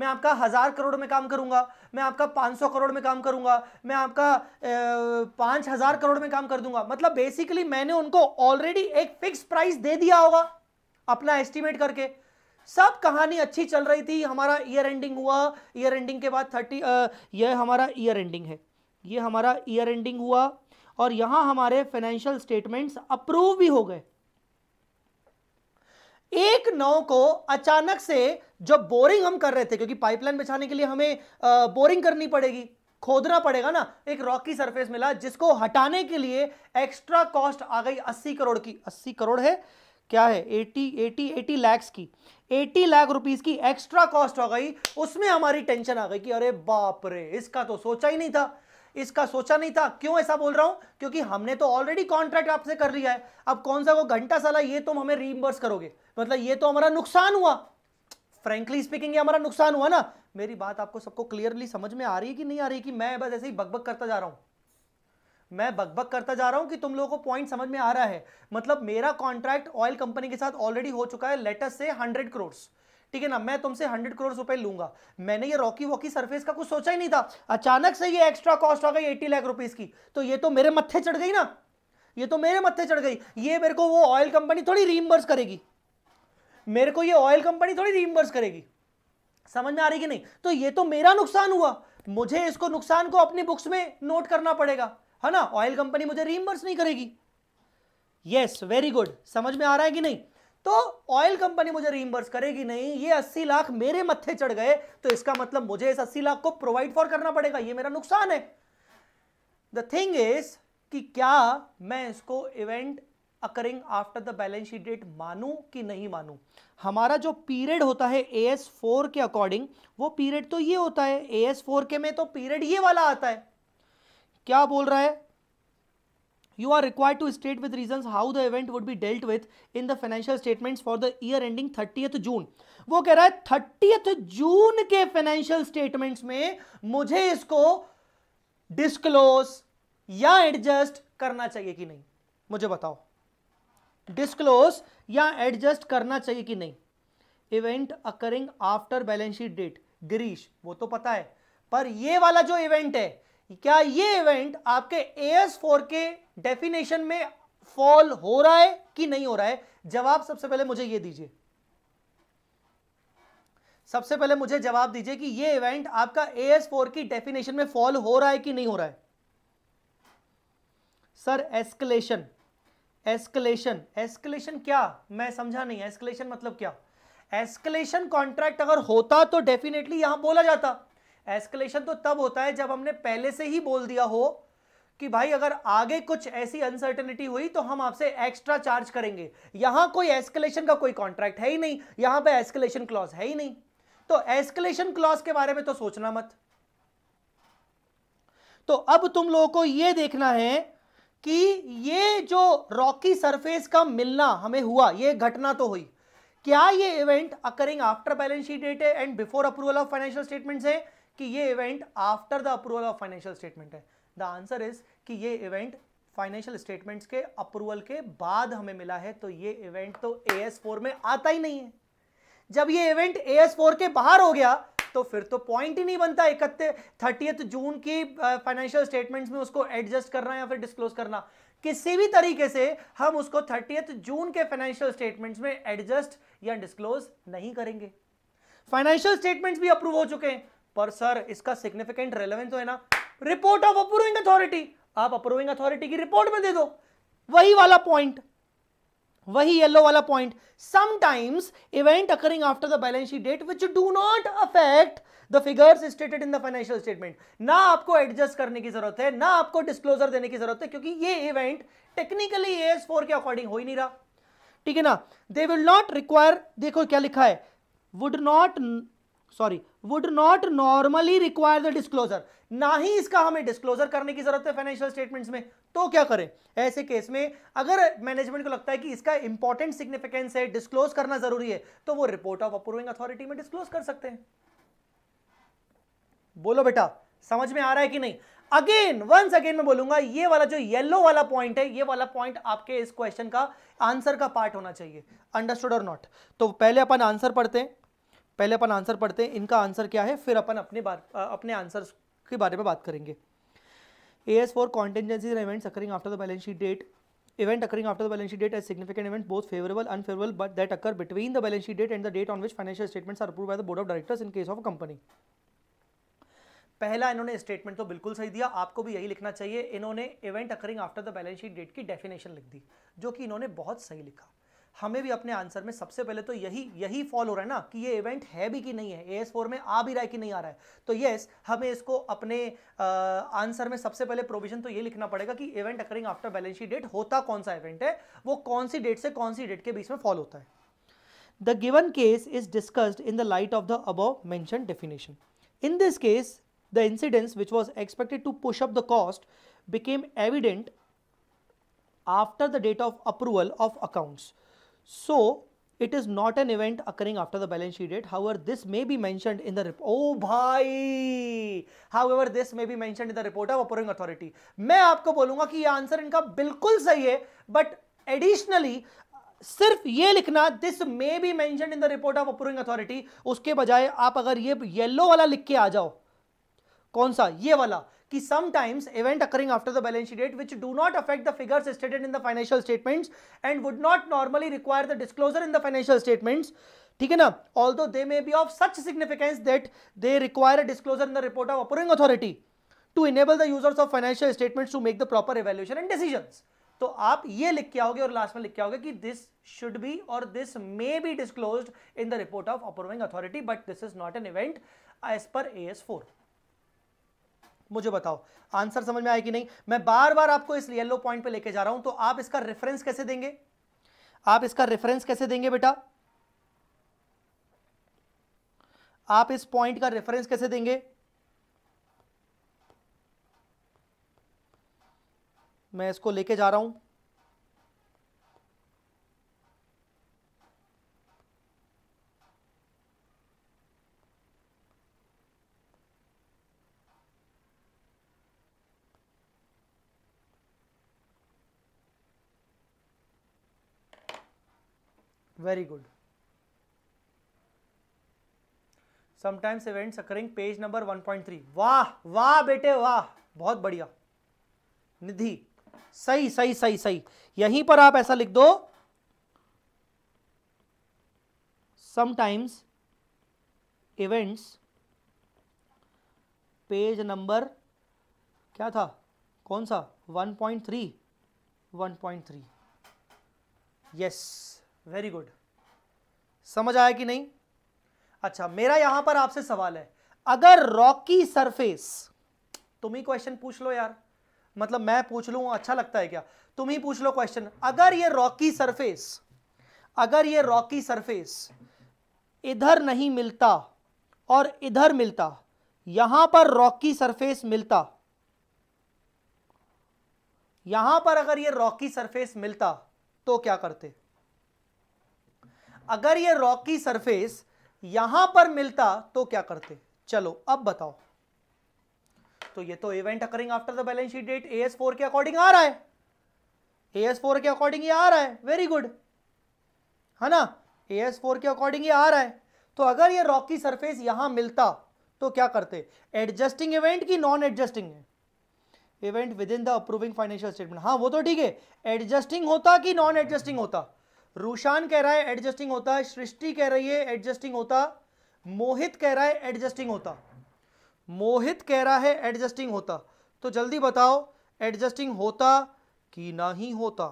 मैं आपका हज़ार करोड़ में काम करूंगा मैं आपका पाँच सौ करोड़ में काम करूंगा मैं आपका पाँच हज़ार करोड़ में काम कर दूंगा मतलब बेसिकली मैंने उनको ऑलरेडी एक फिक्स प्राइस दे दिया होगा अपना एस्टिमेट करके सब कहानी अच्छी चल रही थी हमारा ईयर एंडिंग हुआ ईयर एंडिंग के बाद थर्टी यह हमारा ईयर एंडिंग है ये हमारा ईयर एंडिंग हुआ और यहाँ हमारे फाइनेंशियल स्टेटमेंट्स अप्रूव भी हो गए एक नाव को अचानक से जो बोरिंग हम कर रहे थे क्योंकि पाइपलाइन बिछाने के लिए हमें बोरिंग करनी पड़ेगी खोदना पड़ेगा ना एक रॉकी सरफेस मिला जिसको हटाने के लिए एक्स्ट्रा कॉस्ट आ गई अस्सी करोड़ की अस्सी करोड़ है क्या है एटी एटी एटी लैक्स की एटी लाख रुपीस की एक्स्ट्रा कॉस्ट हो गई उसमें हमारी टेंशन आ गई कि अरे बाप रे इसका तो सोचा ही नहीं था इसका सोचा नहीं था क्यों ऐसा बोल रहा हूं क्योंकि हमने तो ऑलरेडी कॉन्ट्रैक्ट आपसे कर लिया है अब कौन सा वो घंटा साला ये तुम हमें रीइंबर्स करोगे मतलब ये तो हमारा नुकसान हुआ फ्रेंकली स्पीकिंग ये हमारा नुकसान हुआ ना मेरी बात आपको सबको क्लियरली समझ में आ रही है कि नहीं आ रही कि मैं बस ऐसे ही बकबक करता जा रहा हूं मैं बकबक करता जा रहा हूं कि तुम लोगों को पॉइंट समझ में आ रहा है मतलब मेरा कॉन्ट्रैक्ट ऑयल कंपनी के साथ ऑलरेडी हो चुका है लेटेस्ट से हंड्रेड करोड़ ठीक है ना मैं तुमसे हंड्रेड करोड़ रुपए लूंगा मैंने ये रॉकी वॉकी सरफेस का कुछ सोचा ही नहीं था अचानक से ये एक्स्ट्रा कॉस्ट आ गई एटी लाख रुपीज की तो ये तो मेरे मत्थे चढ़ गई ना ये तो मेरे मत्थे चढ़ गई ये मेरे को वो ऑयल कंपनी थोड़ी रीमबर्स करेगी मेरे को ये ऑयल कंपनी थोड़ी रिइम्बर्स करेगी समझ में आ रही कि नहीं तो ये तो मेरा नुकसान हुआ मुझे इसको नुकसान को अपनी बुक्स में नोट करना पड़ेगा है ना ऑयल कंपनी मुझे रिइम्बर्स नहीं करेगी यस वेरी गुड समझ में आ रहा है कि नहीं तो ऑयल कंपनी मुझे रिइम्बर्स करेगी नहीं ये अस्सी लाख मेरे मत्थे चढ़ गए तो इसका मतलब मुझे इस अस्सी लाख को प्रोवाइड फॉर करना पड़ेगा ये मेरा नुकसान है द थिंग इज कि क्या मैं इसको event occurring after the balance sheet date मानू कि नहीं मानू हमारा जो पीरियड होता है ए एस फोर के अकॉर्डिंग वो पीरियड तो ये होता है ए एस फोर के में तो पीरियड ये वाला आता है क्या बोल रहा है you are required to state with reasons how the event would be dealt with in the financial statements for the year ending 30th June. वो कह रहा है 30th जून के फाइनेंशियल स्टेटमेंट्स में मुझे इसको डिस्क्लोज या एडजस्ट करना चाहिए कि नहीं मुझे बताओ डिस्क्लोज या एडजस्ट करना चाहिए कि नहीं event occurring after balance sheet date Girish वो तो पता है पर ये वाला जो इवेंट है क्या ये इवेंट आपके एस फोर के डेफिनेशन में फॉल हो रहा है कि नहीं हो रहा है जवाब सबसे पहले मुझे ये दीजिए सबसे पहले मुझे जवाब दीजिए कि ये इवेंट आपका ए एस फोर की डेफिनेशन में फॉल हो रहा है कि नहीं हो रहा है सर एस्केलेशन एस्केलेशन एस्केलेशन क्या मैं समझा नहीं एस्केलेशन मतलब क्या एस्केलेशन कॉन्ट्रैक्ट अगर होता तो डेफिनेटली यहां बोला जाता एस्केलेशन तो तब होता है जब हमने पहले से ही बोल दिया हो कि भाई अगर आगे कुछ ऐसी अनसर्टेनिटी हुई तो हम आपसे एक्स्ट्रा चार्ज करेंगे यहां कोई एस्केलेशन का कोई कॉन्ट्रैक्ट है ही नहीं यहां पे एस्केलेशन क्लॉज है ही नहीं तो एस्केलेशन क्लॉज के बारे में तो सोचना मत तो अब तुम लोगों को यह देखना है कि ये जो रॉकी सरफेस का मिलना हमें हुआ ये घटना तो हुई क्या ये event occurring after balance sheet date है and before approval of financial statements है कि ये event after the approval of financial statement है द आंसर इज कि ये इवेंट फाइनेंशियल स्टेटमेंट्स के अप्रूवल के बाद हमें मिला है तो ये इवेंट तो ए एस फोर में आता ही नहीं है जब ये इवेंट ए एस फोर के बाहर हो गया तो फिर तो पॉइंट ही नहीं बनता इकतीस थर्टियथ जून की फाइनेंशियल स्टेटमेंट्स में उसको एडजस्ट करना या फिर डिस्क्लोज करना किसी भी तरीके से हम उसको थर्टियथ जून के फाइनेंशियल स्टेटमेंट्स में एडजस्ट या डिस्क्लोज नहीं करेंगे फाइनेंशियल स्टेटमेंट्स भी अप्रूव हो चुके हैं पर सर इसका सिग्निफिकेंट रेलेवेंस है ना रिपोर्ट ऑफ अप्रूविंग अथॉरिटी आप अप्रूविंग अथॉरिटी की रिपोर्ट में दे दो वही वाला पॉइंट वही येलो वाला point sometimes event occurring after the balance sheet date which do not affect the figures stated in the financial statement ना आपको एडजस्ट करने की जरूरत है ना आपको डिस्क्लोजर देने की जरूरत है क्योंकि ये event technically A S four के अकॉर्डिंग हो ही नहीं रहा ठीक है ना दे विल नॉट रिक्वायर देखो क्या लिखा है would not sorry would not normally require the disclosure ना ही इसका हमें डिस्क्लोजर करने की जरूरत है फाइनेंशियल स्टेटमेंट्स में तो क्या करें ऐसे केस में अगर मैनेजमेंट को लगता है कि इसका इंपॉर्टेंट सिग्निफिकेंस है डिस्क्लोज करना जरूरी है तो वो रिपोर्ट ऑफ अप्रूविंग अथॉरिटी में डिस्क्लोज कर सकते हैं बोलो बेटा समझ में आ रहा है कि नहीं अगेन वंस अगेन मैं बोलूंगा ये वाला जो येलो वाला पॉइंट है ये वाला पॉइंट आपके इस क्वेश्चन का आंसर का पार्ट होना चाहिए अंडरस्टूड और नॉट तो पहले अपन आंसर पढ़ते हैं पहले अपन आंसर पढ़ते हैं इनका आंसर क्या है फिर अपन अपने अपने आंसर्स के बारे में बात करेंगे A S four contingency events occurring after the balance sheet date event occurring after the balance sheet date as significant event बहुत favourable unfavourable but that occur between the balance sheet date and the date on which financial statements approve by the board of directors in case of company पहला इन्होंने statement तो बिल्कुल सही दिया आपको भी यही लिखना चाहिए इन्होंने event occurring after the balance sheet date की डेफिनेशन लिख दी जो कि इन्होंने बहुत सही लिखा हमें भी अपने आंसर में सबसे पहले तो यही यही फॉल हो रहा है ना कि ये इवेंट है भी कि नहीं है ए एस फोर में आ भी रहा है कि नहीं आ रहा है तो यस हमें इसको अपने आ, आंसर में सबसे पहले प्रोविजन तो ये लिखना पड़ेगा कि event occurring after balance sheet date होता कौन सा इवेंट है वो कौन सी डेट से कौन सी डेट के बीच में फॉल होता है the given case is discussed in the light of the above mention definition in this case the incidence which was expected to push up the cost became evident after the date of approval of accounts So it is not an event occurring after the balance sheet date. However, this may be mentioned in the report. Oh bhai! However, this may be mentioned in the report of approving authority. मैं आपको बोलूंगा कि ये answer इनका बिल्कुल सही है But additionally. सिर्फ ये लिखना this may be mention in the report of approving authority उसके बजाय आप अगर ये येलो वाला लिख के आ जाओ कौन सा ये वाला कि sometimes event occurring after the balance date which do not affect the the stated in the the statements and would not normally require the the in the financial statements ठीक है ना although they may be of such significance that they require a disclosure in the report of approving authority to enable the users of financial statements to make the proper evaluation and decision तो आप ये लिख के आओगे और last में लिख के आओगे कि दिस शुड बी और this may be disclosed in the report of approving authority but this is not an event as per A S four मुझे बताओ आंसर समझ में आया कि नहीं मैं बार बार आपको इस येलो पॉइंट पे लेके जा रहा हूं तो आप इसका रेफरेंस कैसे देंगे आप इसका रेफरेंस कैसे देंगे बेटा आप इस पॉइंट का रेफरेंस कैसे देंगे मैं इसको लेके जा रहा हूं very good sometimes events occurring page number 1.3 वाह वाह बेटे वाह बहुत बढ़िया निधि सही सही सही सही यहीं पर आप ऐसा लिख दो sometimes events पेज नंबर क्या था कौन सा 1.3 1.3 यस yes. वेरी गुड समझ आया कि नहीं अच्छा मेरा यहां पर आपसे सवाल है अगर रॉकी सरफेस तुम ही क्वेश्चन पूछ लो यार मतलब मैं पूछ लू अच्छा लगता है क्या तुम ही पूछ लो क्वेश्चन अगर ये रॉकी सरफेस अगर ये रॉकी सरफेस इधर नहीं मिलता और इधर मिलता यहां पर रॉकी सरफेस मिलता यहां पर अगर ये रॉकी सरफेस मिलता तो क्या करते अगर ये रॉक की सरफेस यहां पर मिलता तो क्या करते चलो अब बताओ तो ये तो event occurring after the balance sheet date S four के अकॉर्डिंग आ रहा है एस फोर के अकॉर्डिंग ये आ रहा है वेरी गुड है ना एस फोर के अकॉर्डिंग ये आ रहा है तो अगर ये रॉक की सरफेस यहां मिलता तो क्या करते एडजस्टिंग इवेंट की non adjusting event within the approving financial statement हाँ वो तो ठीक है एडजस्टिंग होता कि नॉन एडजस्टिंग होता रूशान कह रहा है एडजस्टिंग होता है सृष्टि कह रही है एडजस्टिंग होता मोहित कह रहा है एडजस्टिंग होता मोहित कह रहा है एडजस्टिंग होता तो जल्दी बताओ एडजस्टिंग होता कि नहीं होता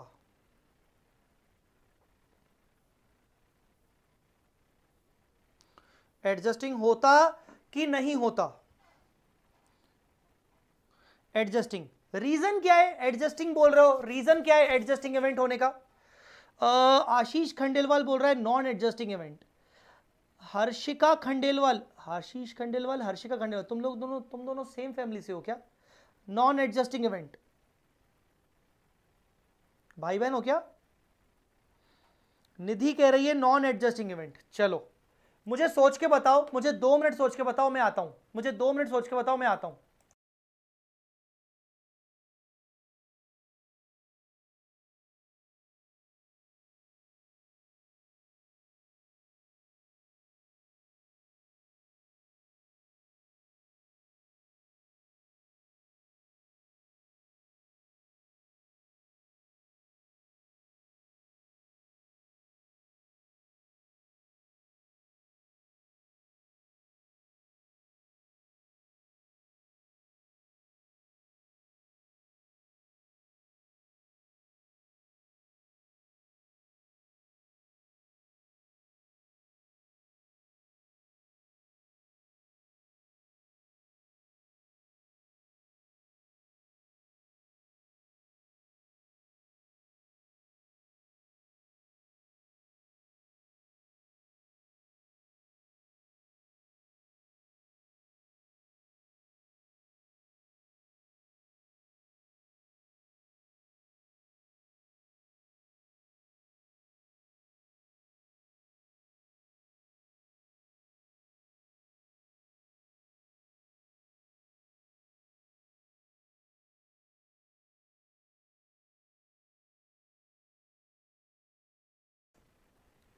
एडजस्टिंग होता कि नहीं होता एडजस्टिंग रीजन क्या है एडजस्टिंग बोल रहे हो रीजन क्या है एडजस्टिंग इवेंट होने का आशीष खंडेलवाल बोल रहा है non adjusting event Harshika Khandelwal Ashish Khandelwal Harshika Khandelwal तुम लोग दोनों तुम दोनों सेम फैमिली से हो क्या नॉन एडजस्टिंग इवेंट भाई बहन हो क्या निधि कह रही है नॉन एडजस्टिंग इवेंट चलो मुझे सोच के बताओ मुझे दो मिनट सोच के बताओ मैं आता हूं मुझे दो मिनट सोच के बताओ मैं आता हूं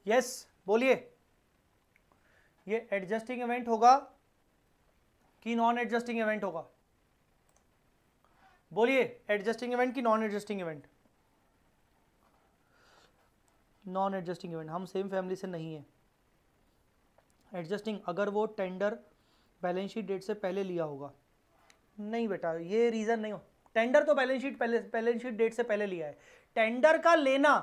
यस बोलिए ये एडजस्टिंग इवेंट होगा कि नॉन एडजस्टिंग इवेंट होगा बोलिए एडजस्टिंग इवेंट कि non adjusting event non adjusting event हम सेम फैमिली से नहीं है एडजस्टिंग अगर वो टेंडर बैलेंस शीट डेट से पहले लिया होगा नहीं बेटा ये रीज़न नहीं हो टेंडर तो बैलेंस शीट पहले बैलेंस शीट डेट से पहले लिया है टेंडर का लेना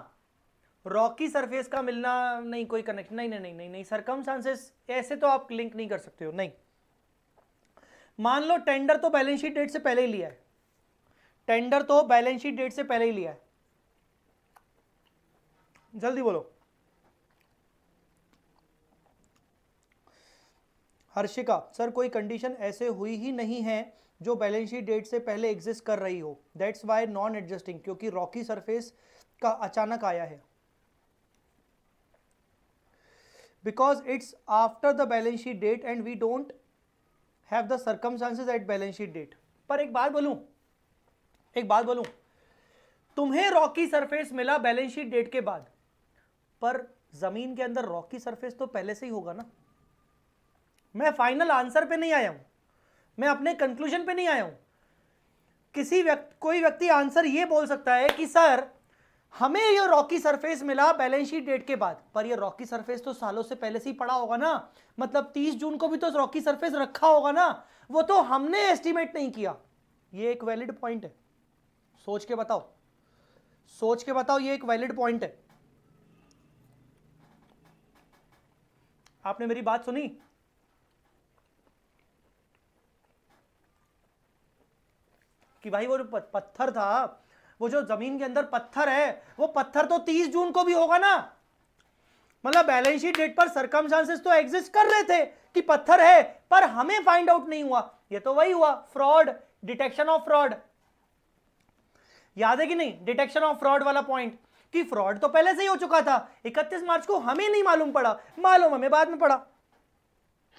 रॉकी सरफेस का मिलना नहीं कोई कनेक्शन नहीं नहीं नहीं नहीं नहीं चांसेस ऐसे तो आप लिंक नहीं कर सकते हो नहीं मान लो टेंडर तो बैलेंस शीट डेट से पहले ही लिया है टेंडर तो बैलेंस शीट डेट से पहले ही लिया है जल्दी बोलो हर्षिका सर कोई कंडीशन ऐसे हुई ही नहीं है जो बैलेंस शीट डेट से पहले एग्जिस्ट कर रही हो दैट्स वाई नॉन एडजस्टिंग क्योंकि रॉकी सरफेस का अचानक आया है because it's after the balance sheet date and we don't have the circumstances at balance sheet date पर एक बात बोलूं एक बात बोलूं तुम्हें रॉकी सरफेस मिला बैलेंस शीट डेट के बाद पर जमीन के अंदर रॉकी सरफेस तो पहले से ही होगा ना मैं फाइनल आंसर पे नहीं आया हूं मैं अपने कंक्लूजन पे नहीं आया हूं किसी व्यक्ति कोई व्यक्ति आंसर ये बोल सकता है कि सर हमें ये रॉकी सरफेस मिला बैलेंस शीट डेट के बाद पर ये रॉकी सरफेस तो सालों से पहले से ही पड़ा होगा ना मतलब 30 जून को भी तो रॉकी सरफेस रखा होगा ना वो तो हमने एस्टिमेट नहीं किया ये एक वैलिड पॉइंट है सोच के बताओ सोच के बताओ ये एक वैलिड पॉइंट है आपने मेरी बात सुनी कि भाई वो पत्थर था वो जो जमीन के अंदर पत्थर है वो पत्थर तो तीस जून को भी होगा ना मतलब बैलेंस शीट डेट पर सरकम तो एग्जिस्ट कर रहे थे कि पत्थर है पर हमें फाइंड आउट नहीं हुआ ये तो वही हुआ फ्रॉड डिटेक्शन ऑफ फ्रॉड याद है कि नहीं डिटेक्शन ऑफ फ्रॉड वाला पॉइंट कि फ्रॉड तो पहले से ही हो चुका था 31 मार्च को हमें नहीं मालूम पड़ा मालूम हमें बाद में पड़ा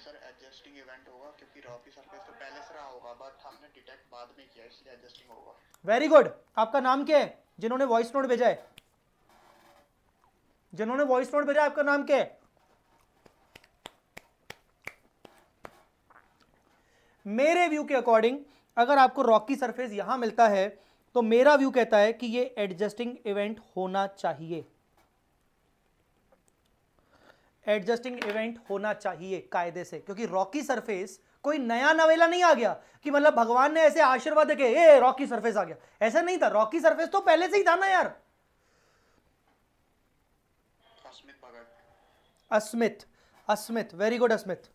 सर एडजस्टिंग इवेंट होगा क्योंकि रॉबी सरफेस तो पहले से रहा होगा बट हमने डिटेक्ट बाद में किया इसलिए एडजस्टिंग होगा वेरी गुड आपका नाम क्या है जिन्होंने वॉइस नोट भेजा है जिन्होंने वॉइस नोट भेजा आपका नाम क्या है मेरे व्यू के अकॉर्डिंग अगर आपको रॉकी सरफेस यहां मिलता है तो मेरा व्यू कहता है कि ये एडजस्टिंग इवेंट होना चाहिए एडजस्टिंग इवेंट होना चाहिए कायदे से क्योंकि रॉकी सरफेस कोई नया नवेला नहीं आ गया कि मतलब भगवान ने ऐसे आशीर्वाद देखे ए रॉकी सरफेस आ गया ऐसा नहीं था रॉकी सरफेस तो पहले से ही था ना यार अस्मित अस्मित वेरी गुड अस्मित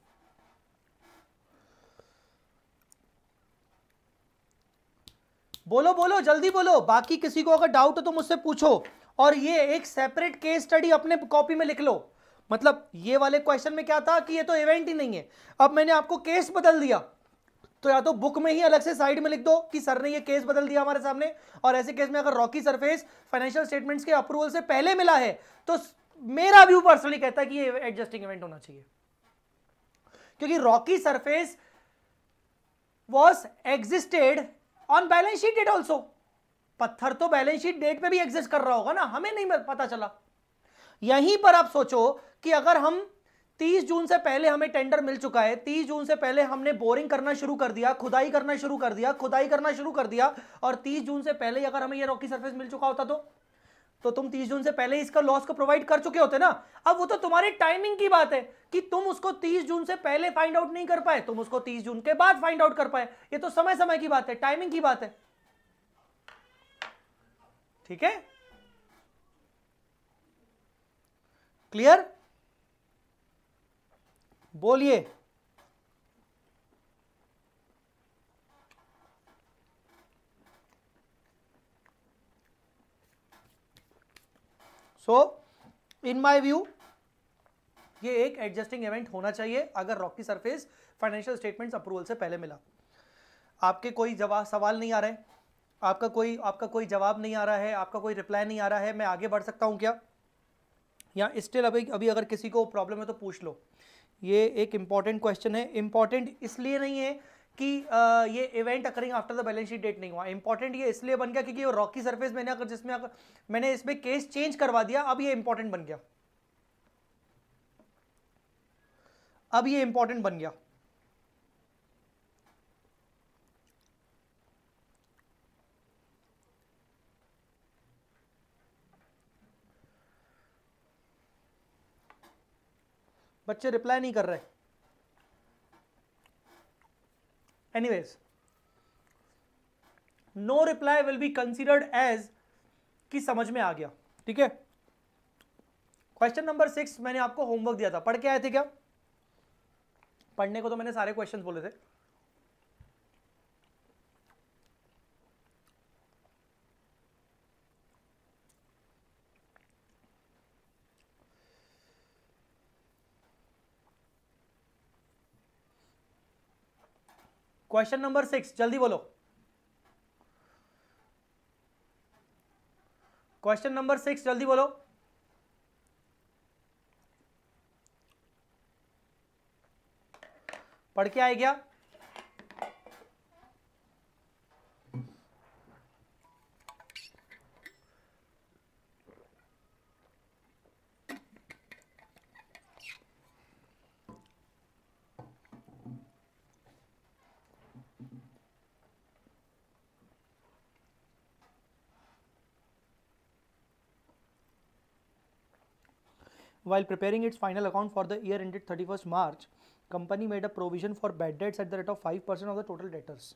बोलो बोलो जल्दी बोलो बाकी किसी को अगर डाउट हो तो मुझसे पूछो और ये एक सेपरेट केस स्टडी अपने कॉपी में लिख लो मतलब ये वाले क्वेश्चन में क्या था कि ये तो इवेंट ही नहीं है अब मैंने आपको केस बदल दिया तो या तो बुक में ही अलग से साइड में लिख दो कि सर ने ये केस बदल दिया हमारे सामने और ऐसे केस में अगर रॉकी सरफेस फाइनेंशियल स्टेटमेंट्स के अप्रूवल से पहले मिला है तो मेरा व्यू पर्सनली कहता है कि ये एडजस्टिंग इवेंट होना चाहिए क्योंकि rocky surface was existed on balance sheet date also पत्थर तो बैलेंस शीट डेट पर भी एग्जिस्ट कर रहा होगा ना हमें नहीं पता चला यहीं पर आप सोचो कि अगर हम 30 जून से पहले हमें टेंडर मिल चुका है 30 जून से पहले हमने बोरिंग करना शुरू कर दिया खुदाई करना शुरू कर दिया खुदाई करना शुरू कर दिया और 30 जून से पहले अगर हमें ये रॉकी सरफेस मिल चुका होता तो तो तुम 30 जून से पहले इसका लॉस को प्रोवाइड कर चुके होते ना अब वो तो तुम्हारी टाइमिंग की बात है कि तुम उसको 30 जून से पहले फाइंड आउट नहीं कर पाए तुम उसको 30 जून के बाद फाइंड आउट कर पाए ये तो समय समय की बात है टाइमिंग की बात है ठीक है क्लियर बोलिए सो इन माई व्यू ये एक एडजस्टिंग इवेंट होना चाहिए अगर rocky surface financial statements approval से पहले मिला आपके कोई जवाब सवाल नहीं आ रहे आपका कोई आपका कोई जवाब नहीं आ रहा है आपका कोई रिप्लाई नहीं आ रहा है मैं आगे बढ़ सकता हूं क्या या स्टिल अभी अभी अगर किसी को प्रॉब्लम है तो पूछ लो ये एक इम्पॉर्टेंट क्वेश्चन है इम्पॉर्टेंट इसलिए नहीं है कि आ, ये event occurring after the balance sheet date नहीं हुआ इंपॉर्टेंट ये इसलिए बन गया क्योंकि रॉकी सरफेस मैंने अगर जिसमें अगर मैंने इसमें केस चेंज करवा दिया अब ये इंपॉर्टेंट बन गया अब ये इंपॉर्टेंट बन गया बच्चे रिप्लाई नहीं कर रहे anyways no reply will be considered as कि समझ में आ गया ठीक है क्वेश्चन नंबर सिक्स मैंने आपको होमवर्क दिया था पढ़ के आए थे क्या पढ़ने को तो मैंने सारे क्वेश्चन बोले थे क्वेश्चन नंबर सिक्स जल्दी बोलो क्वेश्चन नंबर सिक्स जल्दी बोलो पढ़ के आए क्या while preparing its final account for the year ended 31st March, company made a provision for bad debts at the rate of 5% of the total debtors.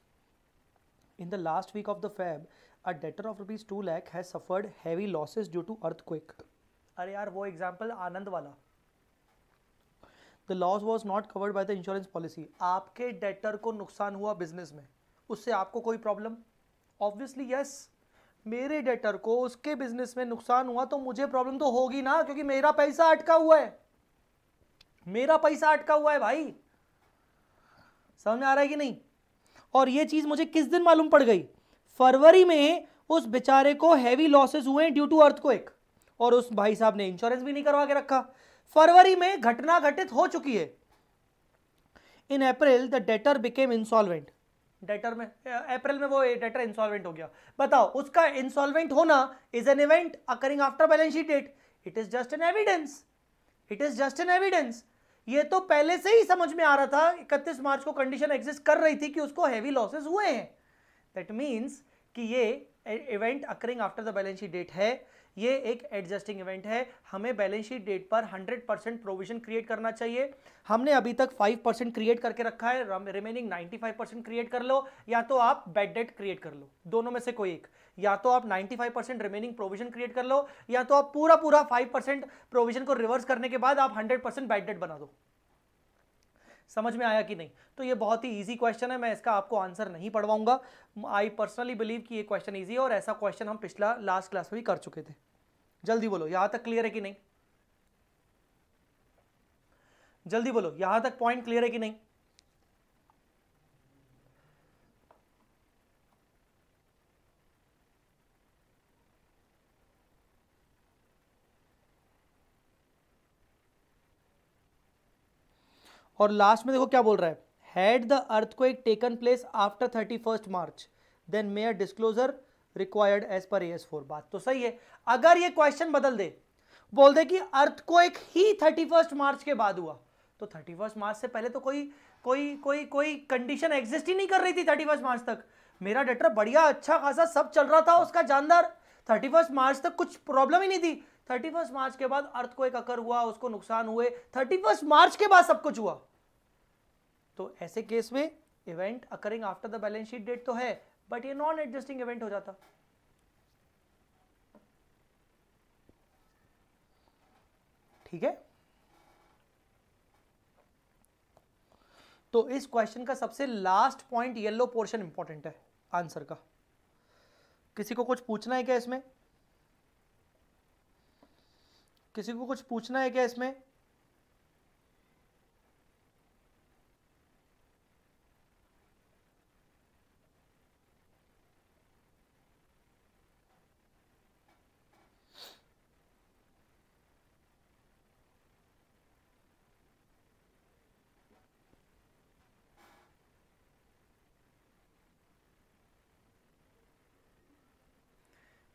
In the last week of the Feb, a debtor of rupees 2 lakh has suffered heavy losses due to earthquake. अरे यार वो example Anand वाला the loss was not covered by the insurance policy आपके debtor को नुकसान हुआ business में उससे आपको कोई प्रॉब्लम ऑब्वियसली यस yes. मेरे डेटर को उसके बिजनेस में नुकसान हुआ तो मुझे प्रॉब्लम तो होगी ना क्योंकि मेरा पैसा अटका हुआ है मेरा पैसा अटका हुआ है भाई समझ में आ रहा है कि नहीं और ये चीज मुझे किस दिन मालूम पड़ गई फरवरी में उस बेचारे को हैवी लॉसेस हुए ड्यू टू अर्थ को एक और उस भाई साहब ने इंश्योरेंस भी नहीं करवा के रखा फरवरी में घटना घटित हो चुकी है in April the debtor became insolvent debtor में अप्रैल में वो डेटर इंसॉल्वेंट हो गया बताओ उसका इंसॉल्वेंट होना is an event occurring after balance sheet date it is just an evidence it is just an evidence ये तो पहले से ही समझ में आ रहा था इकतीस मार्च को कंडीशन एग्जिस्ट कर रही थी कि उसको हैवी लॉसेस हुए हैं दैट मीन्स कि ये event occurring after the balance sheet date है ये एक एडजस्टिंग इवेंट है हमें बैलेंस शीट डेट पर 100 परसेंट प्रोविजन क्रिएट करना चाहिए हमने अभी तक 5 परसेंट क्रिएट करके रखा है रिमेनिंग 95 परसेंट क्रिएट कर लो या तो आप बेड डेट क्रिएट कर लो दोनों में से कोई एक या तो आप 95 परसेंट रिमेनिंग प्रोविजन क्रिएट कर लो या तो आप पूरा पूरा 5 परसेंट प्रोविजन को रिवर्स करने के बाद आप 100 परसेंट बैड डेट बना दो समझ में आया कि नहीं तो ये बहुत ही ईजी क्वेश्चन है मैं इसका आपको आंसर नहीं पढ़वाऊंगा आई पर्सनली बिलीव कि ये क्वेश्चन ईजी है और ऐसा क्वेश्चन हम पिछला लास्ट क्लास में भी कर चुके थे जल्दी बोलो यहां तक क्लियर है कि नहीं जल्दी बोलो यहां तक पॉइंट क्लियर है कि नहीं और लास्ट में देखो क्या बोल रहा है हैड द अर्थ को एक taken place after thirty first March then major disclosure required as per S four बात तो सही है अगर ये क्वेश्चन बदल दे बोल दे कि अर्थ को एक ही थर्टी फर्स्ट मार्च के बाद हुआ तो थर्टी फर्स्ट मार्च से पहले तो कोई कोई कोई कोई कंडीशन एग्जिस्ट ही नहीं कर रही थी थर्टी फर्स्ट मार्च तक मेरा डेटर बढ़िया अच्छा खासा सब चल रहा था उसका जानदार थर्टी फर्स्ट मार्च तक कुछ प्रॉब्लम ही नहीं थी थर्टी फर्स्ट मार्च के बाद अर्थ को एक अकर हुआ उसको नुकसान हुए थर्टी फर्स्ट मार्च के बाद सब कुछ हुआ तो ऐसे केस में event occurring after the balance sheet date तो है बट ये नॉन एडजस्टिंग इवेंट हो जाता ठीक है तो इस क्वेश्चन का सबसे last point yellow portion important है आंसर का किसी को कुछ पूछना है क्या इसमें किसी को कुछ पूछना है क्या इसमें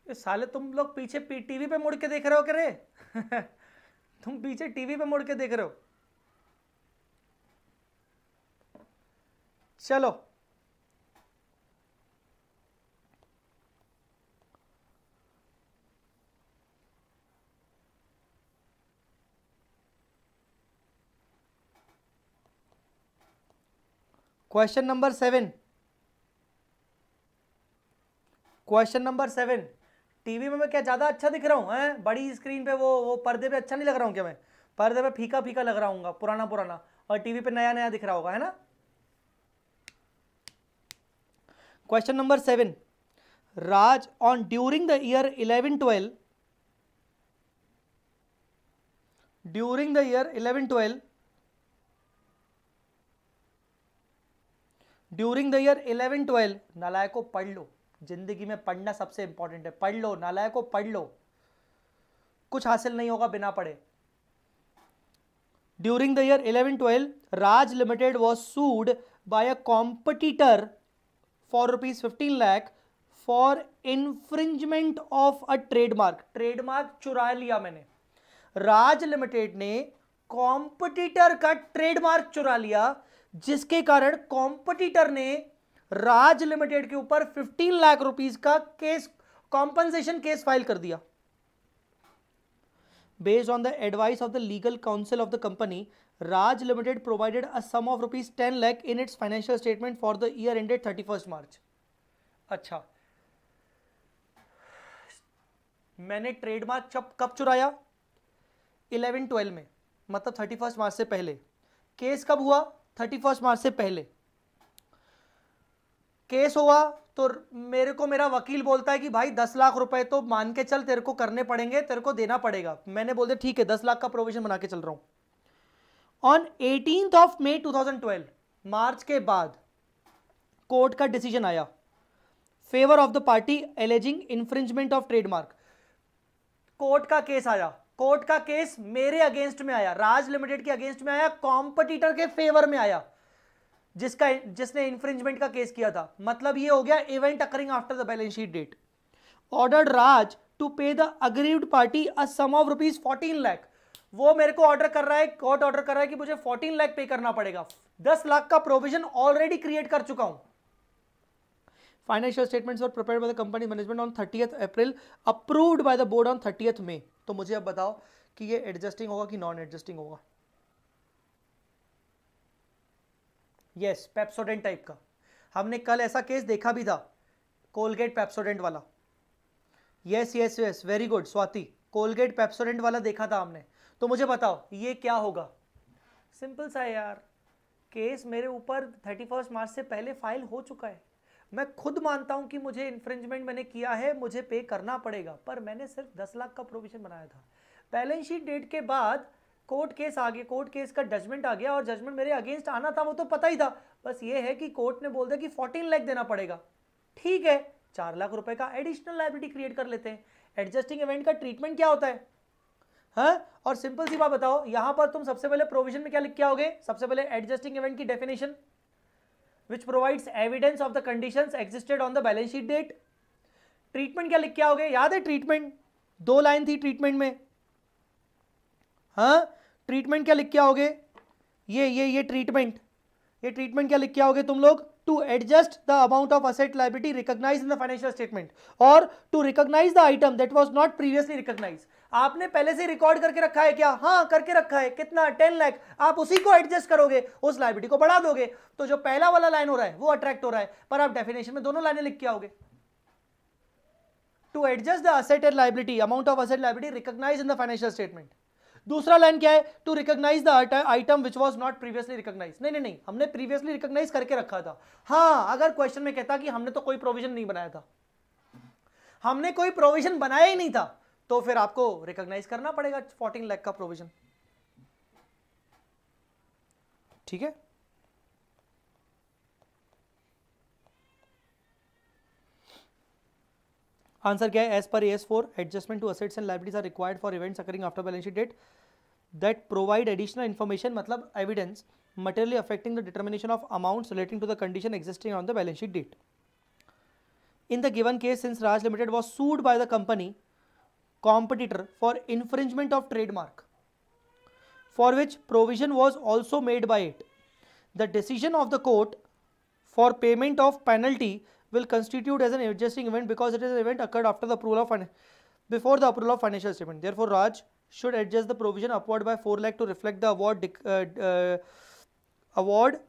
ये साले तुम लोग पीछे पी टीवी पे मुड़ के देख रहे हो करे [laughs] तुम पीछे टीवी पे मुड़ के देख रहे हो चलो question number seven question number seven TV में मैं क्या ज़्यादा अच्छा दिख रहा हूँ हैं बड़ी स्क्रीन पे वो वो पर्दे पे अच्छा नहीं लग रहा हूँ क्या मैं पर्दे पे फीका फीका लग रहा हूँ पुराना पुराना और टीवी पे नया नया दिख रहा होगा है ना question number seven Raj on during the year eleven twelve during the year eleven twelve during the year eleven twelve नालायकों पढ़ लो ज़िंदगी में पढ़ना सबसे इंपॉर्टेंट है पढ़ लो नालायक को पढ़ लो कुछ हासिल नहीं होगा बिना पढ़े during the year eleven twelve Raj limited was sued by a competitor for rupees fifteen lakh for infringement of a trademark trademark चुरा लिया मैंने राज लिमिटेड ने कॉम्पिटिटर का ट्रेडमार्क चुरा लिया जिसके कारण कॉम्पिटिटर ने राज लिमिटेड के ऊपर 15 लाख रुपीज का केस कॉम्पनसेशन केस फाइल कर दिया based on the advice of the legal council of the company Raj limited provided a sum of rupees ten lakh in its financial statement for the year ended first March अच्छा मैंने trademark कब चुराया eleven twelve में मतलब thirty first March से पहले case कब हुआ थर्टी फर्स्ट मार्च से पहले केस हुआ तो मेरे को मेरा वकील बोलता है कि भाई दस लाख रुपए तो मान के चल तेरे को करने पड़ेंगे तेरे को देना पड़ेगा मैंने बोल दिया ठीक है दस लाख का प्रोविजन बना के चल रहा हूं on eighteen of May 2012 March के बाद कोर्ट का डिसीजन आया favour of the party alleging infringement of trademark court का केस आया कोर्ट का केस मेरे अगेंस्ट में आया राज लिमिटेड के अगेंस्ट में आया कॉम्पिटिटर के फेवर में आया जिसका जिसने इन्फ्रिंजमेंट का केस किया था मतलब ये हो गया event occurring after the balance sheet date order Raj to pay the aggrieved party a sum of rupees fourteen lakh वो मेरे को ऑर्डर कर रहा है कोर्ट ऑर्डर कर रहा है कि मुझे फोर्टीन लैख पे करना पड़ेगा दस लाख का प्रोविजन ऑलरेडी क्रिएट कर चुका हूं फाइनेंशियल स्टेटमेंट्स और prepare by the company management on thirty April approved by the board on thirty May तो मुझे अब बताओ कि ये एडजस्टिंग होगा कि नॉन एडजस्टिंग होगा यस पेप्सोडेंट टाइप का हमने कल ऐसा केस देखा भी था कोलगेट पेप्सोडेंट वाला yes yes yes very good Swati Colgate Pepsodent वाला देखा था हमने तो मुझे बताओ ये क्या होगा सिंपल सा यार केस मेरे ऊपर थर्टी फर्स्ट मार्च से पहले फाइल हो चुका है मैं खुद मानता हूं कि मुझे इन्फ्रिंजमेंट मैंने किया है मुझे पे करना पड़ेगा पर मैंने सिर्फ दस लाख का प्रोविजन बनाया था बैलेंस शीट डेट के बाद कोर्ट केस आ गया कोर्ट केस का जजमेंट आ गया और जजमेंट मेरे अगेंस्ट आना था वो तो पता ही था बस ये है कि कोर्ट ने बोल दिया कि फोर्टीन लैख देना पड़ेगा ठीक है चार लाख रुपए का एडिशनल लाइबिलिटी क्रिएट कर लेते हैं एडजस्टिंग इवेंट का ट्रीटमेंट क्या होता है हा? और सिंपल सी बात बताओ यहां पर तुम सबसे पहले प्रोविजन में क्या लिख के आओगे सबसे पहले एडजस्टिंग इवेंट की definition which provides evidence of the condition existed on the balance sheet date treatment क्या लिख के आओगे याद है ट्रीटमेंट दो लाइन थी ट्रीटमेंट में हाँ ट्रीटमेंट क्या लिख के आओगे ये ये ये ट्रीटमेंट ये ट्रीटमेंट क्या लिख के आओगे तुम लोग to adjust the amount of asset liability recognized in the financial statement और to recognise the item that was not previously recognized आपने पहले से रिकॉर्ड करके रखा है क्या हाँ करके रखा है कितना टेन लैख आप उसी को एडजस्ट करोगे उस लाइबिलिटी को बढ़ा दोगे तो जो पहला वाला लाइन हो रहा है वो अट्रैक्ट हो रहा है पर आप डेफिनेशन में दोनों लाइने लिख के आओगे to adjust the asset and liability amount of asset liability recognise in the financial statement दूसरा लाइन क्या है to recognise the item which was not previously recognise नहीं नहीं नहीं हमने प्रीवियसली रिकोगनाइज करके रखा था हाँ अगर क्वेश्चन में कहता कि हमने तो कोई प्रोविजन नहीं बनाया था हमने कोई प्रोविजन बनाया ही नहीं था तो फिर आपको रिकोगनाइज करना पड़ेगा फोर्टीन लैख का प्रोविजन ठीक है आंसर क्या है as per S four adjustment to assets and liabilities are required for events occurring after balance sheet date that provide additional information matlab evidence materially affecting the determination of amounts relating to the condition existing on the balance sheet date. In the given case since Raj Limited was sued by the company competitor for infringement of trademark for which provision was also made by it. The decision of the court for payment of penalty will constitute as an adjusting event because it is an event occurred after the approval of before the approval of financial statement. Therefore, Raj should adjust the provision upward by 4 lakh to reflect the award uh, uh, award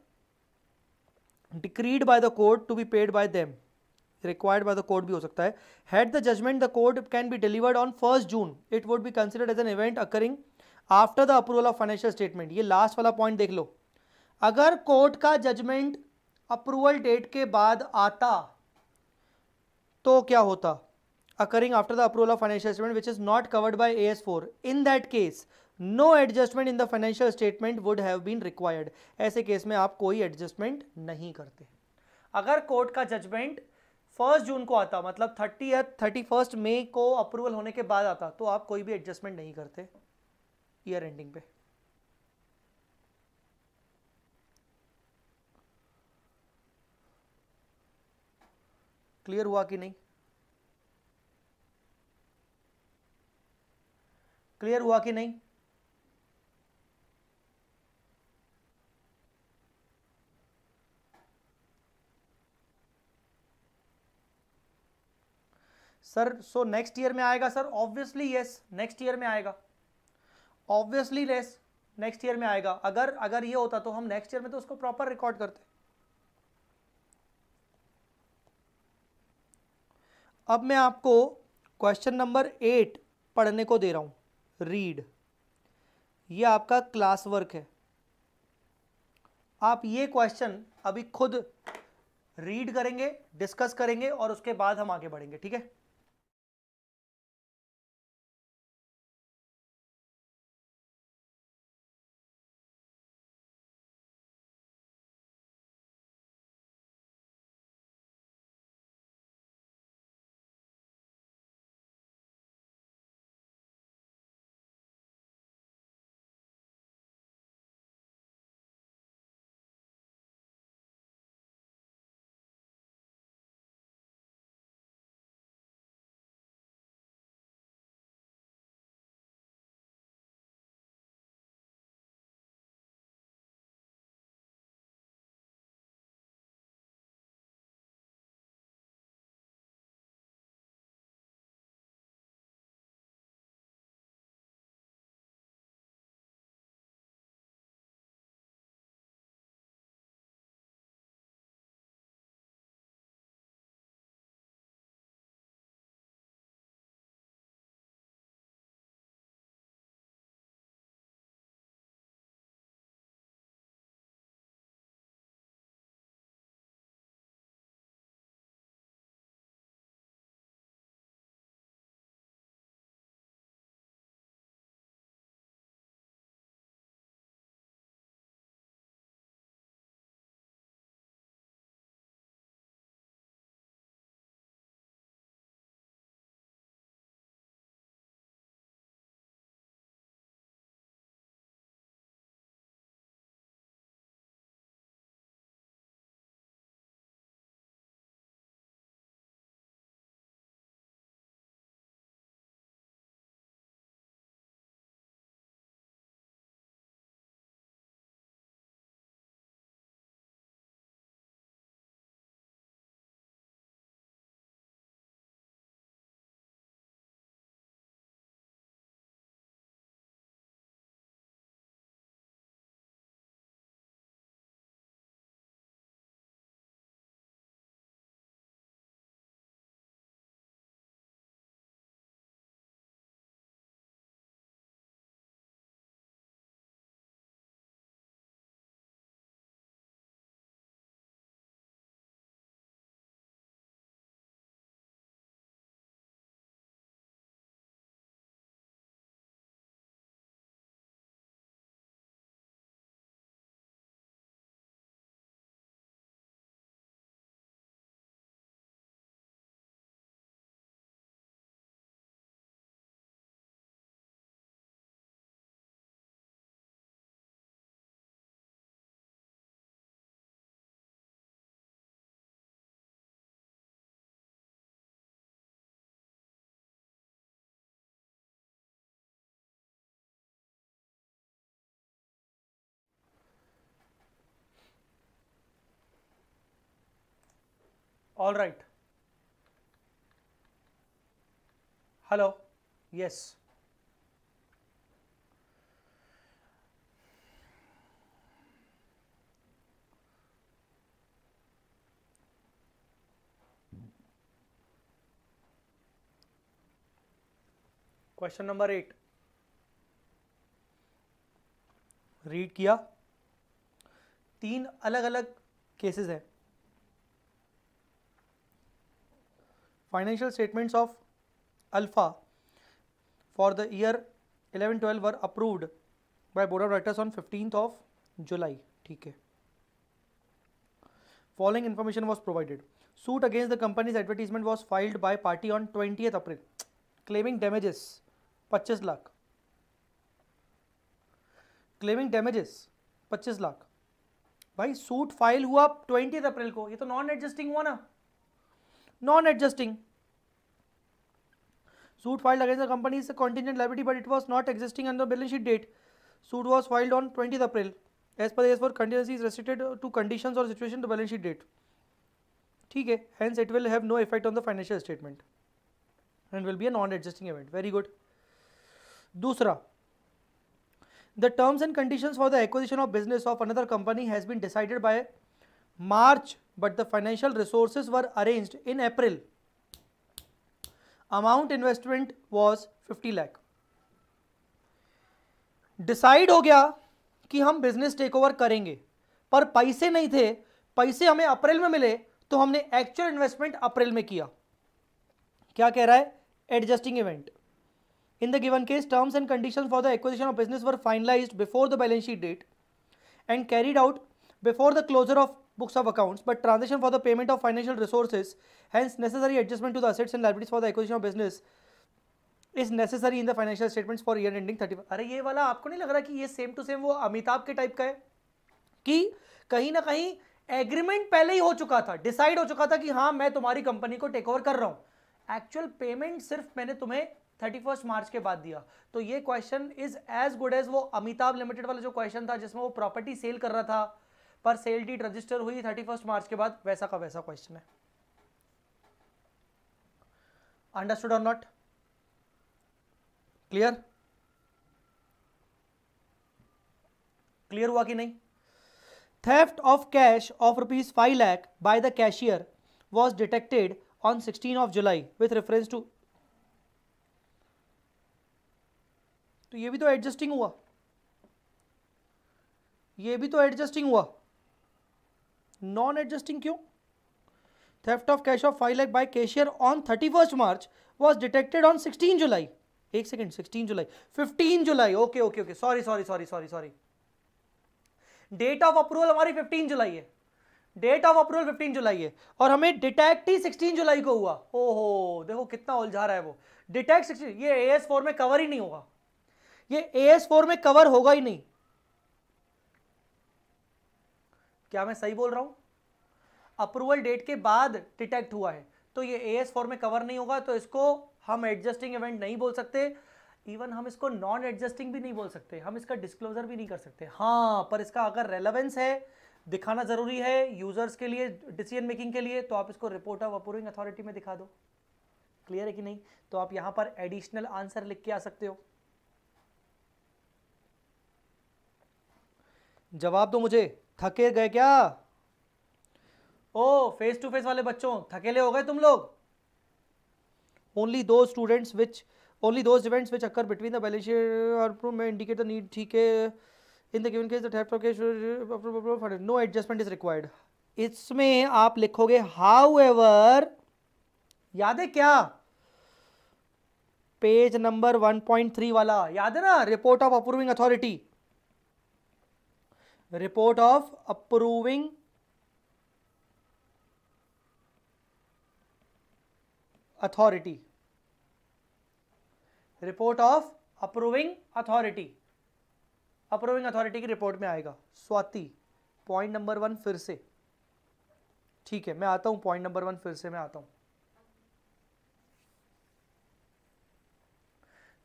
decreed by the court to be paid by them required by the court bhi ho sakta hai had the judgment the court can be delivered on 1st June it would be considered as an event occurring after the approval of financial statement ye last wala point dekh lo agar court ka judgment approval date ke baad aata to kya hota occurring after the approval of financial statement which is not covered by AS4. In that case, no adjustment in the financial statement would have been required. ऐसे case में आप कोई adjustment नहीं करते अगर court का judgement first June को आता मतलब थर्टी या थर्टी फर्स्ट मई को अप्रूवल होने के बाद आता तो आप कोई भी एडजस्टमेंट नहीं करते ईयर एंडिंग पे क्लियर हुआ कि नहीं क्लियर हुआ कि नहीं सर सो नेक्स्ट ईयर में आएगा sir obviously yes next year में आएगा ऑब्वियसली लेस नेक्स्ट ईयर में आएगा अगर अगर ये होता तो हम नेक्स्ट ईयर में तो उसको प्रॉपर रिकॉर्ड करते अब मैं आपको क्वेश्चन नंबर एट पढ़ने को दे रहा हूं रीड ये आपका क्लास वर्क है आप ये क्वेश्चन अभी खुद रीड करेंगे डिस्कस करेंगे और उसके बाद हम आगे बढ़ेंगे ठीक है all right hello yes question number eight read किया तीन अलग अलग केसेस हैं financial statements of Alpha for the year eleven twelve were approved by board of directors on fifteenth of July ठीक है following information was provided suit against the company's advertisement was filed by party on twenty April claiming damages पच्चीस lakh claiming damages पच्चीस लाख भाई suit file हुआ twenty April को ये तो non adjusting हुआ ना non-adjusting suit filed against the company is a contingent liability but it was not existing on the balance sheet date suit was filed on 20th april as per the as for contingency is restricted to conditions or situation to balance sheet date Okay, hence it will have no effect on the financial statement and will be a non adjusting event very good dusra the terms and conditions for the acquisition of business of another company has been decided by march 2021 but the financial resources were arranged in April. Amount investment was 50 lakh. Decide हो गया कि हम business take over करेंगे पर पैसे नहीं थे पैसे हमें अप्रैल में मिले तो हमने एक्चुअल इन्वेस्टमेंट अप्रैल में किया क्या कह रहा है adjusting event in the given case terms and condition for the acquisition of business were finalised before the balance sheet date and carried out before the closure of books of accounts, but transaction for the payment of financial resources, hence necessary adjustment to the assets and liabilities for the acquisition of business is necessary in the financial statements for year ending thirty अरे ये वाला आपको नहीं लग रहा कि ये same to same वो अमिताभ के टाइप का है कि कहीं ना कहीं एग्रीमेंट पहले ही हो चुका था डिसाइड हो चुका था कि हाँ मैं तुम्हारी कंपनी को टेक ओवर कर रहा हूँ एक्चुअल पेमेंट सिर्फ मैंने तुम्हें थर्टी फर्स्ट मार्च के बाद दिया तो ये question is as good as वो अमिताभ लिमिटेड वाला जो क्वेश्चन था जिसमें वो प्रॉपर्टी सेल कर रहा था पर सेल डीट रजिस्टर हुई थर्टी फर्स्ट मार्च के बाद वैसा का वैसा क्वेश्चन है अंडरस्टूड और नॉट क्लियर क्लियर हुआ कि नहीं theft of cash of rupees five lakh by the cashier was detected on sixteen of July with reference to तो ये भी तो एडजस्टिंग हुआ ये भी तो एडजस्टिंग हुआ नॉन एडजस्टिंग क्यों of cash of five lakh lakh cashier on thirty first March was detected on sixteen July एक second sixteen July fifteen July okay okay okay sorry sorry sorry sorry sorry date of approval हमारी fifteen July है date of approval fifteen July है और हमें detect ही sixteen जुलाई को हुआ ओहो देखो कितना उलझा रहा है वो डिटेक्ट सिक्सटीन ये ए एस फोर में कवर ही नहीं होगा ये ए एस फोर में कवर होगा ही नहीं क्या मैं सही बोल रहा हूं अप्रूवल डेट के बाद डिटेक्ट हुआ है तो ये ए एस फोर में कवर नहीं होगा तो इसको हम एडजस्टिंग इवेंट नहीं बोल सकते इवन हम इसको नॉन एडजस्टिंग भी नहीं बोल सकते हम इसका डिस्क्लोजर भी नहीं कर सकते हाँ पर इसका अगर रेलेवेंस है दिखाना जरूरी है यूजर्स के लिए डिसीजन मेकिंग के लिए तो आप इसको रिपोर्ट ऑफ अप्रूविंग अथॉरिटी में दिखा दो क्लियर है कि नहीं तो आप यहां पर एडिशनल आंसर लिख के आ सकते हो जवाब दो मुझे थके गए क्या ओ फेस टू फेस वाले बच्चों थकेले हो गए तुम लोग only those students which only those events which occur between the balance और प्रूफ में इंडिकेट द नीड ठीक है in the given case the type of no adjustment is required इसमें आप लिखोगे हाउ एवर याद है क्या पेज नंबर 1.3 वाला याद है ना report of approving authority report of approving authority report of approving authority approving authority की रिपोर्ट में आएगा स्वाति पॉइंट नंबर वन फिर से ठीक है मैं आता हूं पॉइंट नंबर वन फिर से मैं आता हूं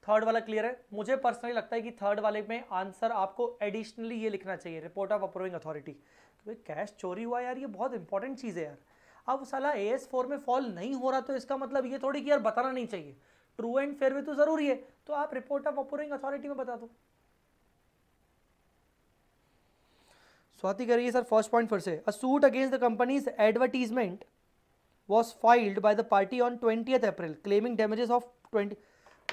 थर्ड वाला क्लियर है मुझे पर्सनली लगता है कि थर्ड वाले में आंसर आपको एडिशनली ये लिखना चाहिए रिपोर्ट ऑफ अप्रूविंग अथॉरिटी क्योंकि कैश चोरी हुआ यार ये बहुत इंपॉर्टेंट चीज़ है यार अब साला ए एस फोर में फॉल नहीं हो रहा तो इसका मतलब ये थोड़ी कि यार बताना नहीं चाहिए ट्रू एंड फेयर भी तो ज़रूरी है तो आप रिपोर्ट ऑफ अप्रूविंग अथॉरिटी में बता दो स्वाति करिए सर फर्स्ट पॉइंट फिर से a suit against the company's advertisement was filed by the party on twenty April claiming damages of twenty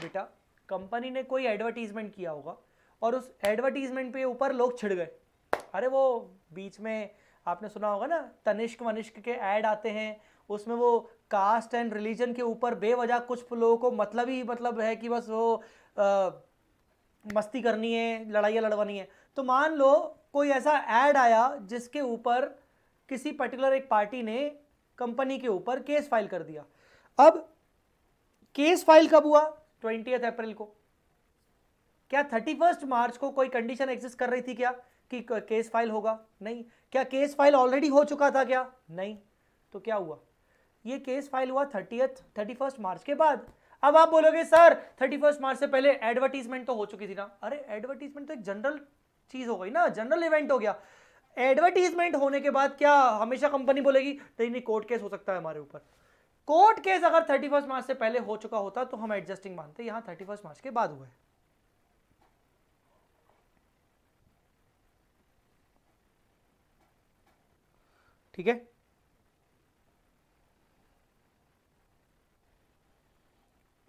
बेटा कंपनी ने कोई एडवर्टीजमेंट किया होगा और उस एडवर्टीजमेंट पे ऊपर लोग छिड़ गए अरे वो बीच में आपने सुना होगा ना तनिष्क वनिष्क के ऐड आते हैं उसमें वो कास्ट एंड रिलीजन के ऊपर बेवजह कुछ लोगों को मतलब ही मतलब है कि बस वो आ, मस्ती करनी है लड़ाइयाँ लड़वानी है तो मान लो कोई ऐसा ऐड आया जिसके ऊपर किसी पर्टिकुलर एक पार्टी ने कंपनी के ऊपर केस फाइल कर दिया अब केस फाइल कब हुआ ट्वेंटी अप्रैल को क्या थर्टी फर्स्ट मार्च को कोई कंडीशन एग्जिस्ट कर रही थी क्या कि केस फाइल होगा नहीं क्या केस फाइल ऑलरेडी हो चुका था क्या नहीं तो क्या हुआ ये केस फाइल हुआ थर्टी थर्टी फर्स्ट मार्च के बाद अब आप बोलोगे सर थर्टी फर्स्ट मार्च से पहले एडवर्टीजमेंट तो हो चुकी थी ना अरे एडवर्टीजमेंट तो एक जनरल चीज हो गई ना जनरल इवेंट हो गया एडवर्टीजमेंट होने के बाद क्या हमेशा कंपनी बोलेगी नहीं नहीं कोर्ट केस हो सकता है हमारे ऊपर कोर्ट केस अगर थर्टी फर्स्ट मार्च से पहले हो चुका होता तो हम एडजस्टिंग मानते यहां थर्टी फर्स्ट मार्च के बाद हुआ है ठीक है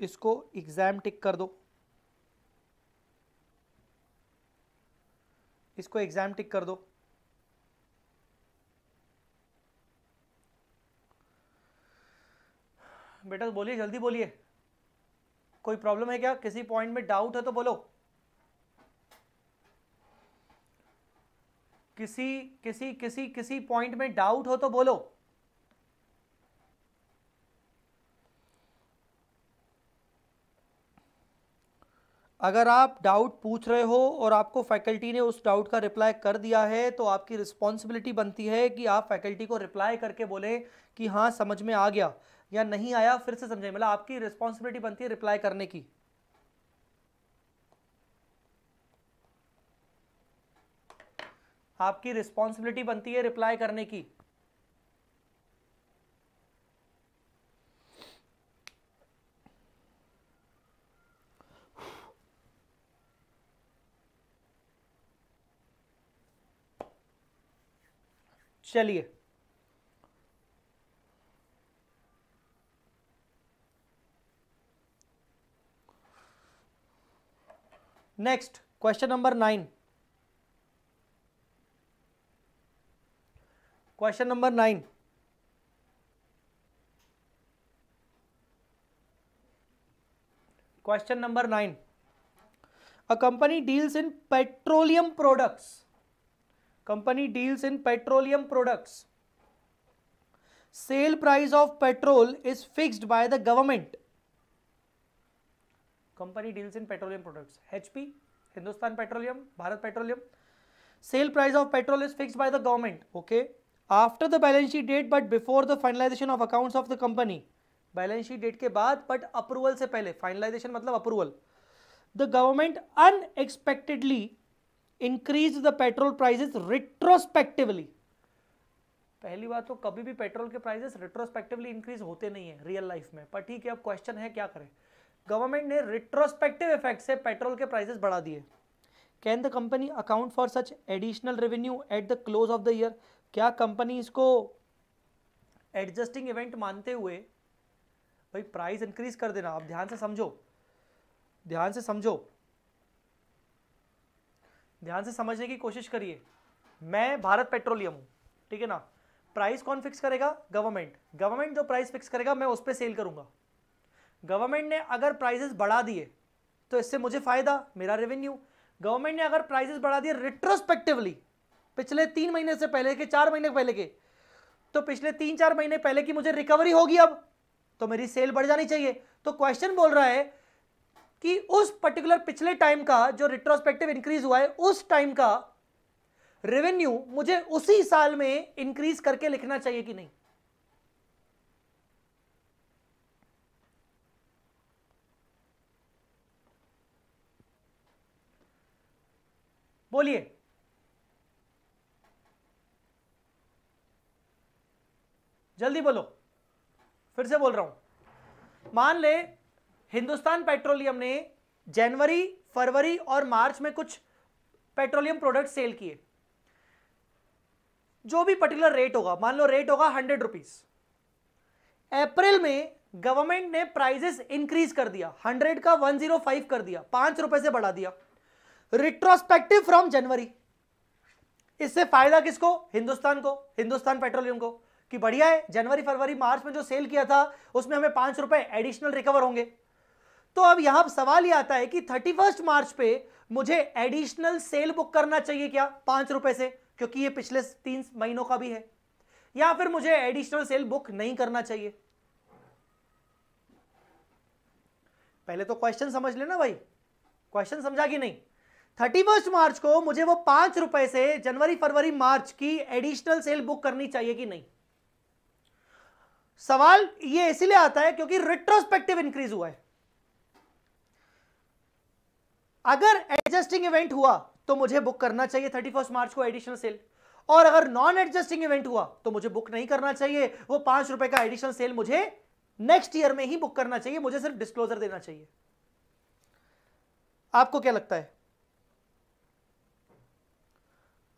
इसको एग्जाम टिक कर दो इसको एग्जाम टिक कर दो बेटा तो बोलिए जल्दी बोलिए कोई प्रॉब्लम है क्या किसी पॉइंट में डाउट है तो बोलो किसी किसी किसी किसी पॉइंट में डाउट हो तो बोलो अगर आप डाउट पूछ रहे हो और आपको फैकल्टी ने उस डाउट का रिप्लाई कर दिया है तो आपकी रिस्पॉन्सिबिलिटी बनती है कि आप फैकल्टी को रिप्लाई करके बोले कि हाँ समझ में आ गया या नहीं आया फिर से समझाइए मतलब आपकी रिस्पॉन्सिबिलिटी बनती है रिप्लाई करने की आपकी रिस्पॉन्सिबिलिटी बनती है रिप्लाई करने की चलिए Next question number 9. Question number 9. Question number 9. A company deals in petroleum products. Company deals in petroleum products. Sale price of petrol is fixed by the government company deals in petroleum products HP Hindustan Petroleum Bharat Petroleum sale price of petrol is fix by the government okay after the balance sheet date but before the finalisation of accounts of the company balance sheet date के बाद but approval से पहले finalisation मतलब approval the government unexpectedly increase the petrol prices retrospectively पहली बात तो कभी भी पेट्रोल के प्राइजेस रिट्रोस्पेक्टिवली इंक्रीज होते नहीं है रियल लाइफ में पर ठीक है अब क्वेश्चन है क्या करें गवर्नमेंट ने रिट्रोस्पेक्टिव इफेक्ट से पेट्रोल के प्राइसेस बढ़ा दिए can the company account for such additional revenue at the close of the year क्या कंपनी इसको एडजस्टिंग इवेंट मानते हुए भाई प्राइस इंक्रीज कर देना आप ध्यान से समझो ध्यान से समझो ध्यान से समझने की कोशिश करिए मैं भारत पेट्रोलियम हूँ ठीक है ना प्राइस कौन फिक्स करेगा गवर्नमेंट गवर्नमेंट जो प्राइस फिक्स करेगा मैं उस पर सेल करूंगा गवर्नमेंट ने अगर प्राइजेस बढ़ा दिए तो इससे मुझे फ़ायदा मेरा रेवेन्यू गवर्नमेंट ने अगर प्राइजेस बढ़ा दिए रिट्रोस्पेक्टिवली पिछले तीन महीने से पहले के चार महीने पहले के तो पिछले तीन चार महीने पहले की मुझे रिकवरी होगी अब तो मेरी सेल बढ़ जानी चाहिए तो क्वेश्चन बोल रहा है कि उस पर्टिकुलर पिछले टाइम का जो रिट्रोस्पेक्टिव इंक्रीज हुआ है उस टाइम का रेवेन्यू मुझे उसी साल में इंक्रीज करके लिखना चाहिए कि नहीं बोलिए जल्दी बोलो फिर से बोल रहा हूं मान ले हिंदुस्तान पेट्रोलियम ने जनवरी फरवरी और मार्च में कुछ पेट्रोलियम प्रोडक्ट सेल किए जो भी पर्टिकुलर रेट होगा मान लो रेट होगा हंड्रेड रुपीज अप्रैल में गवर्नमेंट ने प्राइजेस इंक्रीज कर दिया हंड्रेड का वन जीरो फाइव कर दिया पांच रुपए से बढ़ा दिया रिट्रोस्पेक्टिव फ्रॉम जनवरी इससे फायदा किसको हिंदुस्तान को हिंदुस्तान पेट्रोलियम को कि बढ़िया है जनवरी फरवरी मार्च में जो सेल किया था उसमें हमें पांच रुपए एडिशनल रिकवर होंगे तो अब यहां सवाल यह आता है कि थर्टी मार्च पे मुझे एडिशनल सेल बुक करना चाहिए क्या पांच रुपए से क्योंकि ये पिछले तीन महीनों का भी है या फिर मुझे एडिशनल सेल बुक नहीं करना चाहिए पहले तो क्वेश्चन समझ लेना भाई क्वेश्चन समझा कि नहीं थर्टी फर्स्ट मार्च को मुझे वो पांच रुपए से जनवरी फरवरी मार्च की एडिशनल सेल बुक करनी चाहिए कि नहीं सवाल ये इसीलिए आता है क्योंकि रिट्रोस्पेक्टिव इंक्रीज हुआ है अगर एडजस्टिंग इवेंट हुआ तो मुझे बुक करना चाहिए थर्टी फर्स्ट मार्च को एडिशनल सेल और अगर नॉन एडजस्टिंग इवेंट हुआ तो मुझे बुक नहीं करना चाहिए वो पांच रुपए का एडिशनल सेल मुझे नेक्स्ट ईयर में ही बुक करना चाहिए मुझे सिर्फ डिस्क्लोजर देना चाहिए आपको क्या लगता है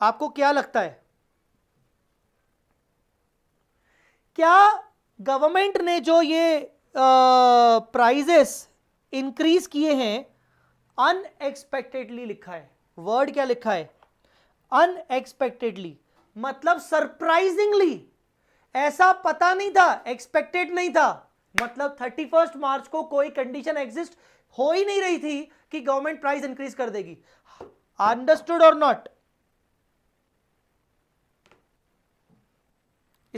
आपको क्या लगता है क्या गवर्नमेंट ने जो ये प्राइजेस इंक्रीज किए हैं अनएक्सपेक्टेडली लिखा है वर्ड क्या लिखा है अनएक्सपेक्टेडली मतलब सरप्राइजिंगली ऐसा पता नहीं था एक्सपेक्टेड नहीं था मतलब थर्टी फर्स्ट मार्च को कोई कंडीशन एग्जिस्ट हो ही नहीं रही थी कि गवर्नमेंट प्राइस इंक्रीज कर देगी अंडरस्टूड और नॉट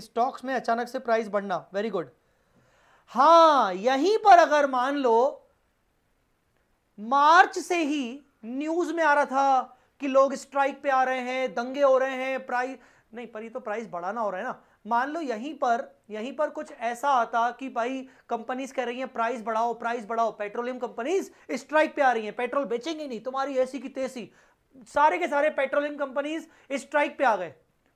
स्टॉक्स में अचानक से प्राइस बढ़ना वेरी गुड हां यहीं पर अगर मान लो मार्च से ही न्यूज में आ रहा था कि लोग स्ट्राइक पे आ रहे हैं दंगे हो रहे हैं प्राइस नहीं पर ये तो प्राइस बढ़ाना हो रहा है ना मान लो यहीं पर यहीं पर कुछ ऐसा आता कि भाई कंपनीज कह रही हैं प्राइस बढ़ाओ प्राइस बढ़ाओ पेट्रोलियम कंपनीज स्ट्राइक पे आ रही हैं पेट्रोल बेचेंगे नहीं तुम्हारी ऐसी की तेसी सारे के सारे पेट्रोलियम कंपनीज स्ट्राइक पे आ गए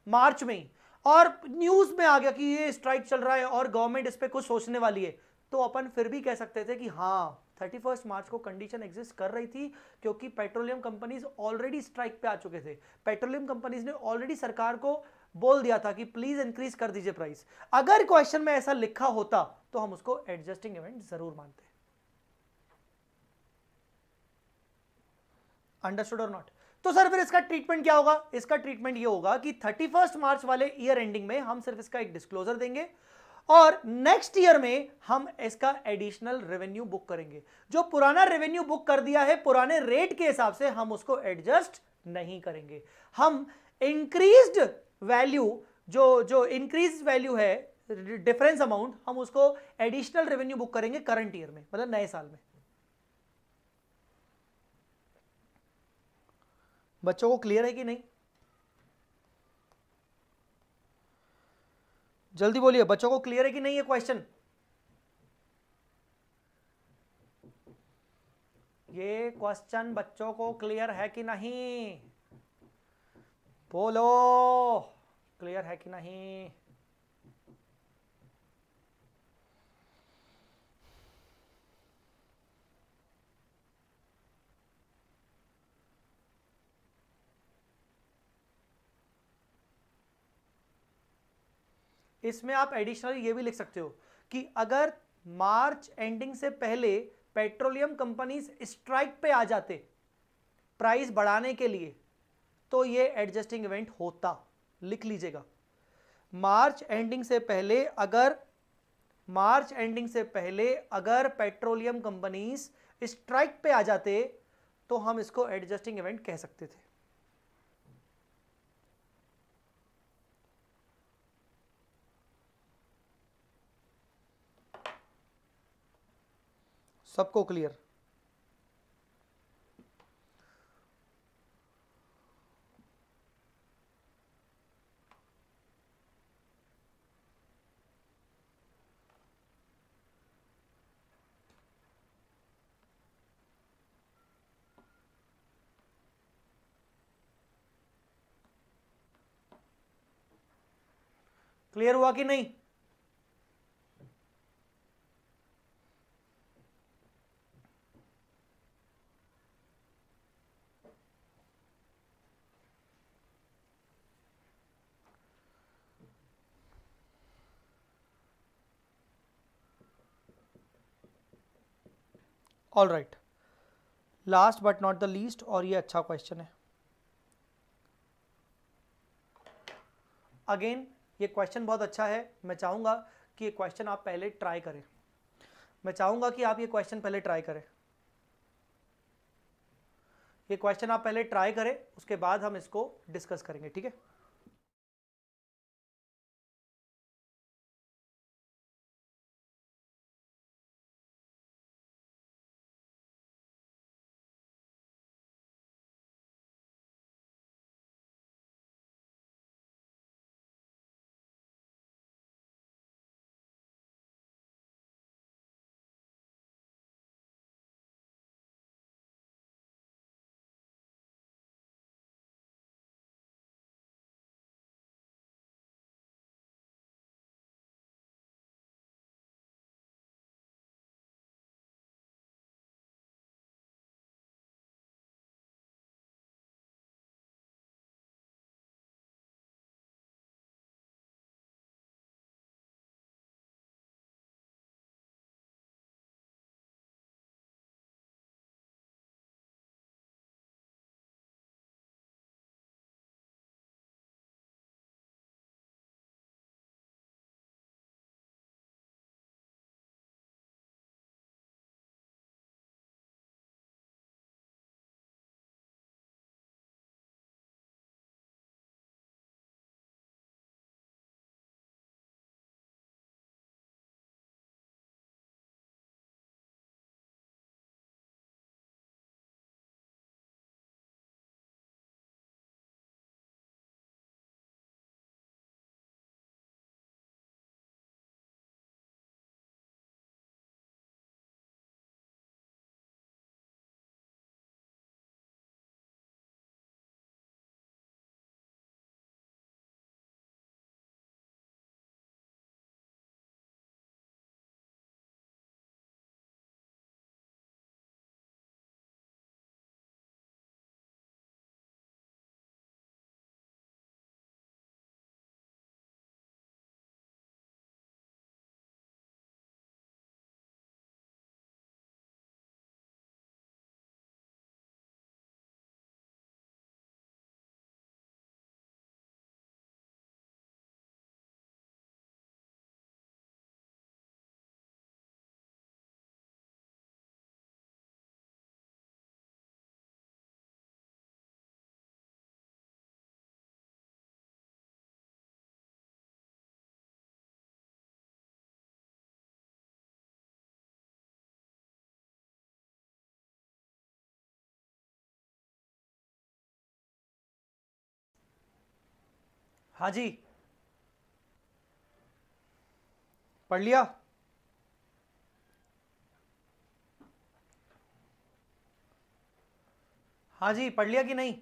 मार्च में ही और न्यूज़ में आ गया कि ये स्ट्राइक चल रहा है और गवर्नमेंट इस पर कुछ सोचने वाली है तो अपन फिर भी कह सकते थे कि हाँ थर्टी फर्स्ट मार्च को कंडीशन एग्जिस्ट कर रही थी क्योंकि पेट्रोलियम कंपनीज ऑलरेडी स्ट्राइक पे आ चुके थे पेट्रोलियम कंपनीज ने ऑलरेडी सरकार को बोल दिया था कि प्लीज इंक्रीज कर दीजिए प्राइस अगर क्वेश्चन में ऐसा लिखा होता तो हम उसको एडजस्टिंग इवेंट जरूर मानते अंडरस्टूड और नॉट तो सर फिर इसका ट्रीटमेंट क्या होगा इसका ट्रीटमेंट ये होगा कि 31 मार्च वाले ईयर एंडिंग में हम सिर्फ इसका एक डिस्क्लोजर देंगे और नेक्स्ट ईयर में हम इसका एडिशनल रेवेन्यू बुक करेंगे जो पुराना रेवेन्यू बुक कर दिया है पुराने रेट के हिसाब से हम उसको एडजस्ट नहीं करेंगे हम इंक्रीज वैल्यू जो जो इंक्रीज वैल्यू है डिफरेंस अमाउंट हम उसको एडिशनल रेवेन्यू बुक करेंगे करंट ईयर में मतलब नए साल में बच्चों को क्लियर है कि नहीं जल्दी बोलिए बच्चों को क्लियर है कि नहीं है क्वेश्चन ये क्वेश्चन बच्चों को क्लियर है कि नहीं बोलो क्लियर है कि नहीं इसमें आप एडिशनली ये भी लिख सकते हो कि अगर मार्च एंडिंग से पहले पेट्रोलियम कंपनीज स्ट्राइक पे आ जाते प्राइस बढ़ाने के लिए तो ये एडजस्टिंग इवेंट होता लिख लीजिएगा मार्च एंडिंग से पहले अगर मार्च एंडिंग से पहले अगर पेट्रोलियम कंपनीज स्ट्राइक पे आ जाते तो हम इसको एडजस्टिंग इवेंट कह सकते थे सबको क्लियर क्लियर हुआ कि नहीं all right last but not the least और ये अच्छा क्वेश्चन है अगेन ये क्वेश्चन बहुत अच्छा है मैं चाहूँगा कि ये क्वेश्चन आप पहले ट्राई करें मैं चाहूँगा कि आप ये क्वेश्चन पहले ट्राई करें ये क्वेश्चन आप पहले ट्राई करें उसके बाद हम इसको डिस्कस करेंगे ठीक है हाँ जी पढ़ लिया हाँ जी पढ़ लिया कि नहीं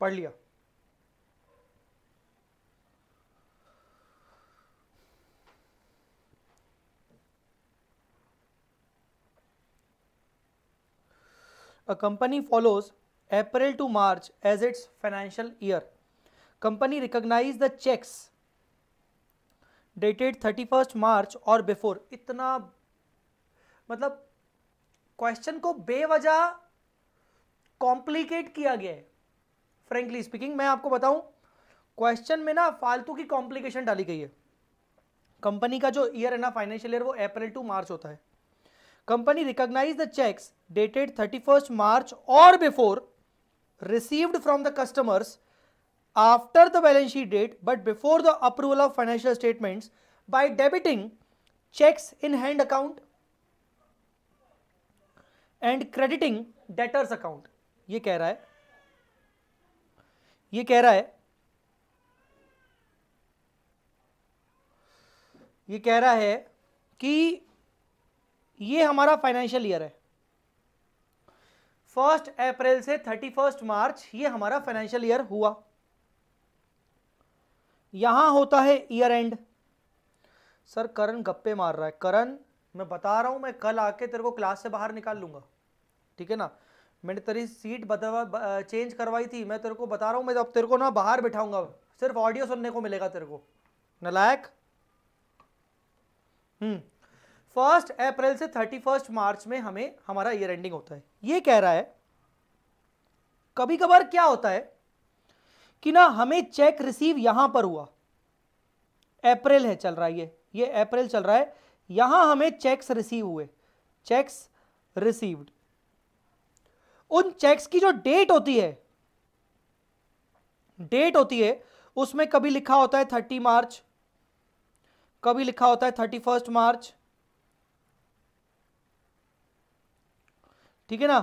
पढ़ लिया a company follows April to March as its financial year company recognise the cheques dated thirty first March और बिफोर इतना मतलब क्वेश्चन को बेवजह कॉम्प्लिकेट किया गया है फ्रेंकली स्पीकिंग मैं आपको बताऊं क्वेश्चन में ना फालतू की कॉम्प्लिकेशन डाली गई है कंपनी का जो ईयर है ना फाइनेंशियल ईयर वो अप्रैल टू मार्च होता है company recognise the cheques dated thirty first March और before received from the customers after the balance sheet date but before the approval of financial statements by debiting cheques in hand account and crediting debtors account ये कह रहा है ये कह रहा है ये कह रहा है कि ये हमारा फाइनेंशियल ईयर है फर्स्ट अप्रैल से थर्टी फर्स्ट मार्च ये हमारा फाइनेंशियल ईयर हुआ यहां होता है ईयर एंड सर करण गप्पे मार रहा है करण मैं बता रहा हूं मैं कल आके तेरे को क्लास से बाहर निकाल लूंगा ठीक है ना मैंने तेरी सीट बदलवा चेंज करवाई थी मैं तेरे को बता रहा हूँ मैं अब तेरे को ना बाहर बिठाऊंगा सिर्फ ऑडियो सुनने को मिलेगा तेरे को नलायक हम्म फर्स्ट अप्रैल से थर्टी फर्स्ट मार्च में हमें हमारा ईयर एंडिंग होता है ये कह रहा है कभी कभार क्या होता है कि ना हमें चेक रिसीव यहां पर हुआ अप्रैल है चल रहा है ये ये अप्रैल चल रहा है यहां हमें चेक्स रिसीव हुए चेक्स रिसीव्ड उन चेक्स की जो डेट होती है डेट होती है उसमें कभी लिखा होता है थर्टी मार्च कभी लिखा होता है थर्टी फर्स्ट मार्च ठीक है ना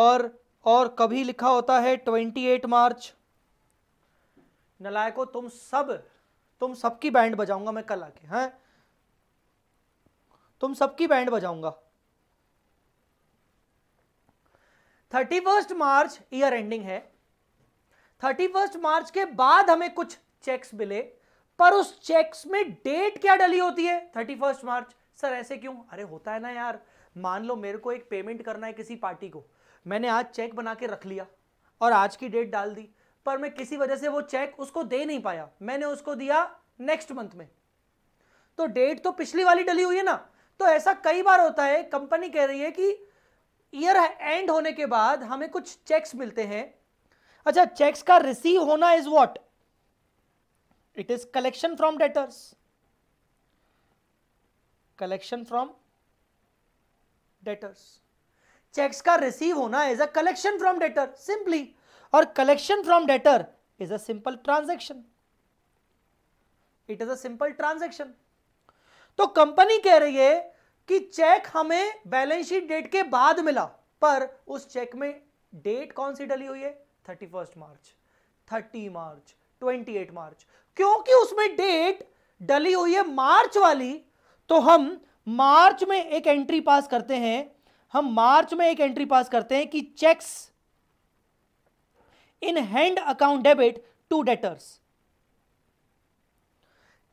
और और कभी लिखा होता है ट्वेंटी एट मार्च नलायको तुम सब तुम सबकी बैंड बजाऊंगा मैं कल आके हैं तुम सबकी बैंड बजाऊंगा thirty first March year ending है थर्टी फर्स्ट मार्च के बाद हमें कुछ चेक्स मिले पर उस चेक्स में डेट क्या डली होती है थर्टी फर्स्ट मार्च सर ऐसे क्यों अरे होता है ना यार मान लो मेरे को एक पेमेंट करना है किसी पार्टी को मैंने आज चेक बना के रख लिया और आज की डेट डाल दी पर मैं किसी वजह से वो चेक उसको दे नहीं पाया मैंने उसको दिया नेक्स्ट मंथ में तो डेट तो पिछली वाली डली हुई है ना तो ऐसा कई बार होता है कंपनी कह रही है कि ईयर एंड होने के बाद हमें कुछ चेक्स मिलते हैं अच्छा चेक्स का रिसीव होना is what it is collection from debtors collection from debtors cheques का रिसीव होना is a collection from debtor simply और collection from debtor is a simple transaction it is a simple transaction तो company कह रही है कि check हमें balance sheet date के बाद मिला पर उस चेक में डेट कौन सी डली हुई है thirty first March thirty March twenty eight March क्योंकि उसमें डेट डली हुई है मार्च वाली तो हम मार्च में एक एंट्री पास करते हैं हम मार्च में एक एंट्री पास करते हैं कि cheques in hand account debit to debtors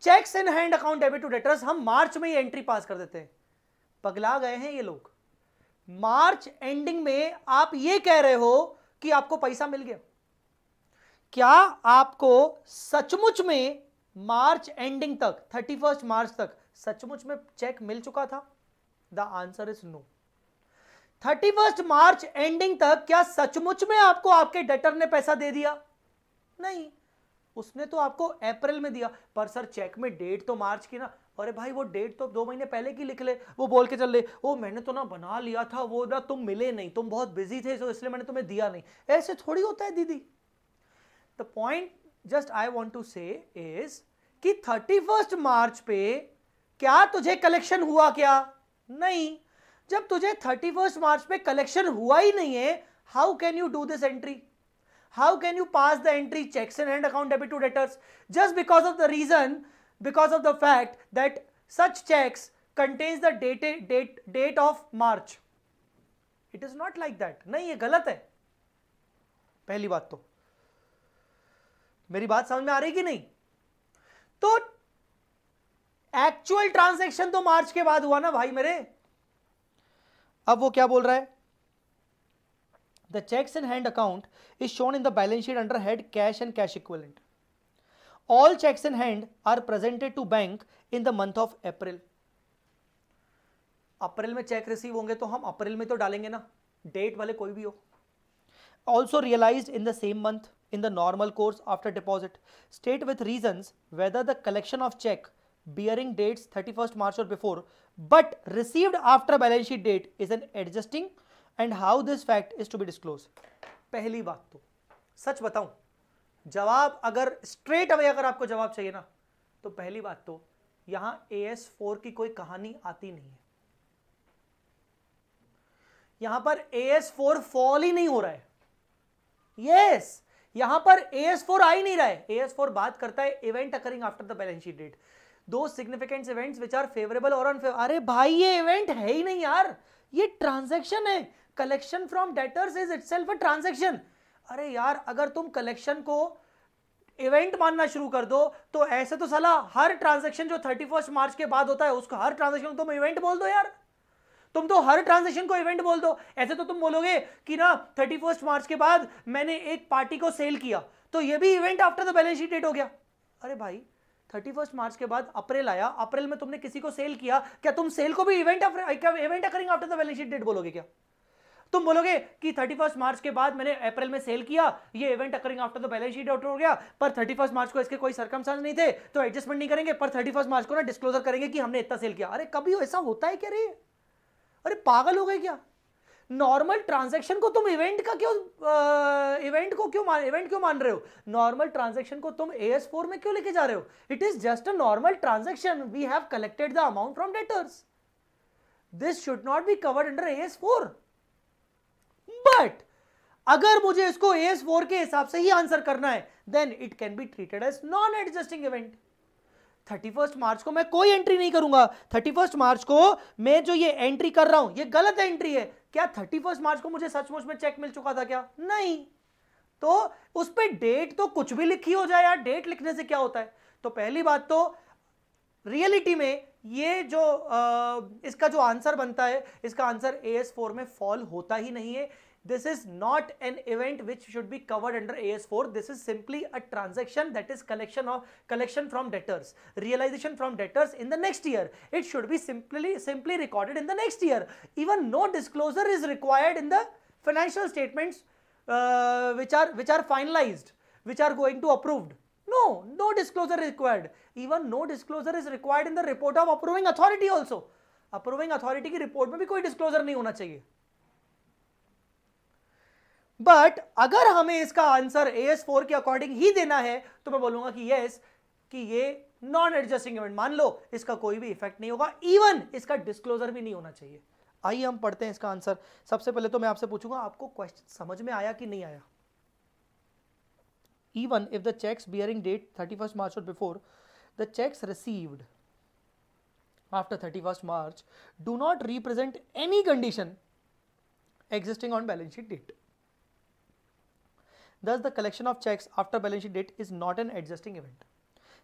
cheques in hand account debit to debtors हम मार्च में ही एंट्री पास कर देते हैं पगला गए हैं ये लोग मार्च एंडिंग में आप ये कह रहे हो कि आपको पैसा मिल गया क्या आपको सचमुच में मार्च एंडिंग तक थर्टी फर्स्ट मार्च तक सचमुच में चेक मिल चुका था the answer is no thirty first March ending तक क्या सचमुच में आपको आपके डेटर ने पैसा दे दिया नहीं उसने तो आपको अप्रैल में दिया पर सर चेक में डेट तो मार्च की ना अरे भाई वो डेट तो दो महीने पहले की लिख ले वो बोल के चल ले वो मैंने तो ना बना लिया था वो ना तुम मिले नहीं तुम बहुत बिजी थे इसलिए मैंने तुम्हें दिया नहीं ऐसे थोड़ी होता है दीदी the point just I want to say is कि थर्टी फर्स्ट मार्च पे क्या तुझे कलेक्शन हुआ क्या नहीं जब तुझे थर्टी फर्स्ट मार्च पे कलेक्शन हुआ ही नहीं है how can you do this entry how can you pass the entry cheques and hand account debit to debtors just because of the reason because of the fact that such checks contains the date, date, date of March. It is not like that. nahi ye galat hai pehli baat to meri baat samajh mein aa rahi ki nahi to actual transaction तो March के बाद हुआ ना भाई मेरे अब वो क्या बोल रहा है the cheques in hand account is shown in the balance sheet under head cash and cash equivalent all cheques in hand are presented to bank in the month of April April में cheque receive होंगे तो हम अप्रैल में तो डालेंगे ना date वाले कोई भी हो also realise in the same month in the normal course after deposit state with reason whether the collection of cheque bearing date thirty first March और before but received after balance sheet date is an adjusting and how this fact is to be disclose पहली बात तो सच बताऊं जवाब अगर straight away अगर आपको जवाब चाहिए ना तो पहली बात तो यहां ए एस फोर की कोई कहानी आती नहीं है यहां पर ए एस फोर फॉल ही नहीं हो रहा है यस यहां पर ए एस फोर आ ही नहीं रहा है ए एस फोर बात करता है event occurring after the balance sheet date those significant events which are favourable और अनफेवर अरे भाई ये इवेंट है ही नहीं यार ये ट्रांजेक्शन है collection from debtors is itself transaction अरे यार अगर तुम कलेक्शन को इवेंट मानना शुरू कर दो तो ऐसे तो सलाह हर ट्रांजेक्शन जो थर्टी फर्स्ट मार्च के बाद होता है उसको हर ट्रांजेक्शन तुम इवेंट बोल दो यार तुम तो हर ट्रांजेक्शन को इवेंट बोल दो ऐसे तो तुम बोलोगे कि ना थर्टी फर्स्ट मार्च के बाद मैंने एक पार्टी को सेल किया तो ये भी event after the balance sheet date हो गया अरे भाई थर्टी फर्स्ट मार्च के बाद अप्रैल आया अप्रैल में तुमने किसी को सेल किया क्या तुम सेल को भी इवेंट इवेंट करेंगे after the balance sheet date बोलोगे क्या तुम बोलोगे कि थर्टी मार्च के बाद मैंने अप्रैल में सेल किया ये event occurring after the balance sheet out हो गया पर थर्टी मार्च को इसके कोई सरकम नहीं थे तो एडजस्टमेंट नहीं करेंगे पर 31 मार्च को ना डिस्क्लोजर करेंगे कि हमने इतना सेल किया अरे कभी ऐसा होता है क्या रे अरे पागल हो गए क्या नॉर्मल ट्रांजेक्शन को तुम इवेंट का क्यों इवेंट को क्यों मान इवेंट क्यों मान रहे हो नॉर्मल ट्रांजेक्शन को तुम ए एस फोर में क्यों लेके जा रहे हो it is just a normal transaction we have collected the amount from debtors this should not be covered under A S four but अगर मुझे इसको एस फोर के हिसाब से ही आंसर करना है then it can be treated as non adjusting event thirty first March को मैं कोई एंट्री नहीं करूंगा थर्टी फर्स्ट मार्च को मैं जो ये एंट्री कर रहा हूं ये गलत एंट्री है क्या थर्टी फर्स्ट मार्च को मुझे सचमुच में चेक मिल चुका था क्या नहीं तो उस पर डेट तो कुछ भी लिखी हो जाए यार डेट लिखने से क्या होता है तो पहली बात तो रियलिटी में ये जो आ, इसका जो आंसर बनता है इसका आंसर ए एस फोर में फॉल होता ही नहीं है This is not an event which should be covered under AS4. This is simply a transaction that is collection of collection from debtors, realization from debtors in the next year. It should be simply simply recorded in the next year. Even no disclosure is required in the financial statements uh, which are which are finalized, which are going to approved. No, no disclosure required. Even no disclosure is required in the report of approving authority also. Approving authority report report में भी कोई disclosure नहीं होना चाहिए but अगर हमें इसका answer A S four के अकॉर्डिंग ही देना है तो मैं बोलूंगा कि यस कि ये नॉन एडजस्टिंग इवेंट मान लो इसका कोई भी इफेक्ट नहीं होगा इवन इसका डिस्क्लोजर भी नहीं होना चाहिए आइए हम पढ़ते हैं इसका आंसर सबसे पहले तो मैं आपसे पूछूंगा आपको क्वेश्चन समझ में आया कि नहीं आया even if the cheques bearing date thirty first March और before the cheques received after thirty first March do not represent any condition existing on balance sheet date Thus, the collection of checks after balance sheet date is not an adjusting event.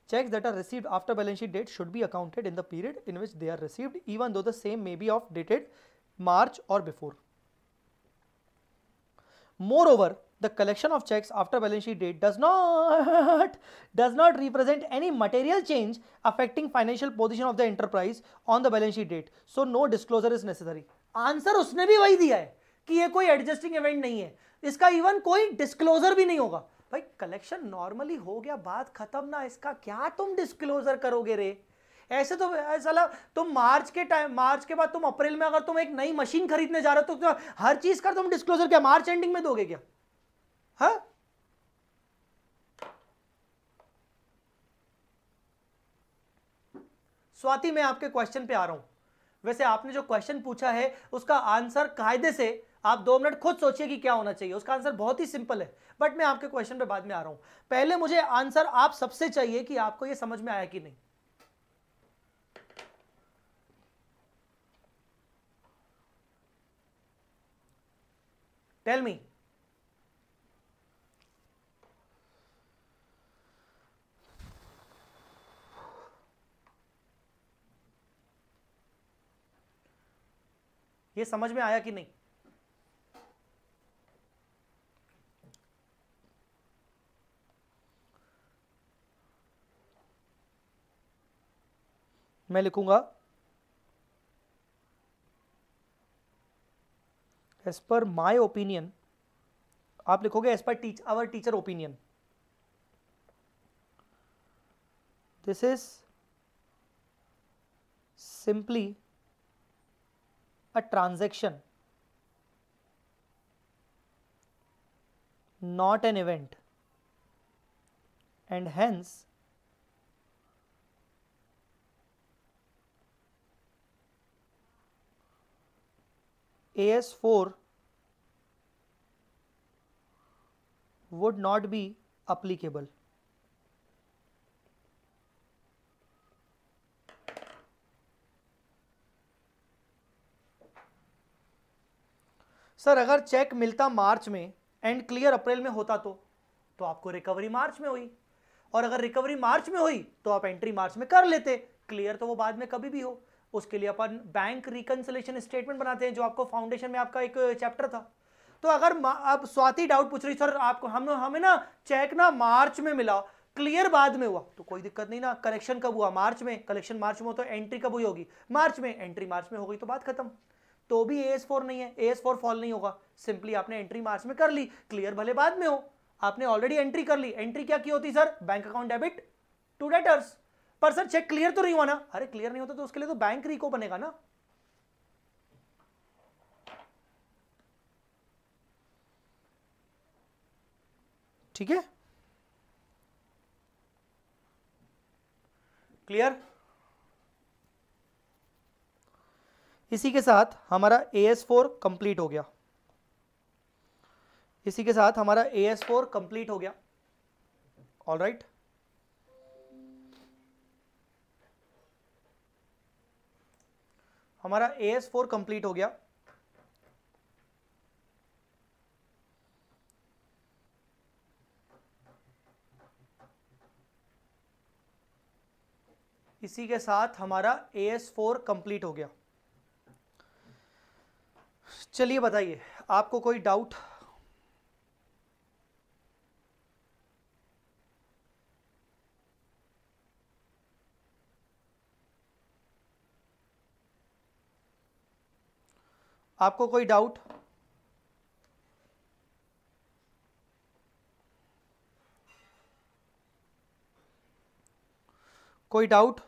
Checks that are received after balance sheet date should be accounted in the period in which they are received, even though the same may be of dated March or before. Moreover, the collection of checks after balance sheet date does not does not represent any material change affecting financial position of the enterprise on the balance sheet date so no disclosure is necessary answer उसने भी वही दिया है कि ये कोई adjusting event नहीं है इसका इवन कोई डिस्क्लोजर भी नहीं होगा भाई कलेक्शन नॉर्मली हो गया बात खत्म ना इसका क्या तुम डिस्क्लोजर करोगे रे ऐसे तो ऐसा तुम मार्च के टाइम मार्च के बाद तुम अप्रैल में अगर तुम एक नई मशीन खरीदने जा रहे हो तो, तो हर चीज का तुम डिस्क्लोजर क्या मार्च एंडिंग में दोगे क्या हा? स्वाति मैं आपके क्वेश्चन पे आ रहा हूं वैसे आपने जो क्वेश्चन पूछा है उसका आंसर कायदे से आप दो मिनट खुद सोचिए कि क्या होना चाहिए उसका आंसर बहुत ही सिंपल है बट मैं आपके क्वेश्चन पे बाद में आ रहा हूं पहले मुझे आंसर आप सबसे चाहिए कि आपको ये समझ में आया कि नहीं टेल मी ये समझ में आया कि नहीं मैं लिखूंगा एज पर माई ओपिनियन आप लिखोगे as per teach our teacher opinion this is simply a transaction not an event and hence AS4 would not be applicable. Sir अगर चेक मिलता मार्च में एंड क्लियर अप्रैल में होता तो तो आपको रिकवरी मार्च में हुई और अगर रिकवरी मार्च में हुई तो आप एंट्री मार्च में कर लेते क्लियर तो वो बाद में कभी भी हो उसके लिए अपन बैंक रिकनसलेशन स्टेटमेंट बनाते हैं जो आपको फाउंडेशन में आपका एक चैप्टर था तो अगर अब स्वाति डाउट पूछ रही सर आपको हम हमें ना चेक ना मार्च में मिला क्लियर बाद में हुआ तो कोई दिक्कत नहीं ना कलेक्शन कब हुआ मार्च में कलेक्शन मार्च में हो तो एंट्री कब हुई होगी मार्च में एंट्री मार्च में हो गई तो बात खत्म तो भी ए एस फोर नहीं है ए एस फोर फॉल नहीं होगा सिंपली आपने एंट्री मार्च में कर ली क्लियर भले बाद में हो आपने ऑलरेडी एंट्री कर ली एंट्री क्या की होती sir bank account debit to debtors पर सर चेक क्लियर तो नहीं हुआ ना अरे क्लियर नहीं होता तो उसके लिए तो बैंक रिको बनेगा ना ठीक है क्लियर इसी के साथ हमारा ए एस फोर कंप्लीट हो गया इसी के साथ हमारा ए एस फोर कंप्लीट हो गया ऑल राइट right? हमारा ए एस फोर कंप्लीट हो गया इसी के साथ हमारा ए एस फोर कंप्लीट हो गया चलिए बताइए आपको कोई डाउट आपको कोई डाउट कोई डाउट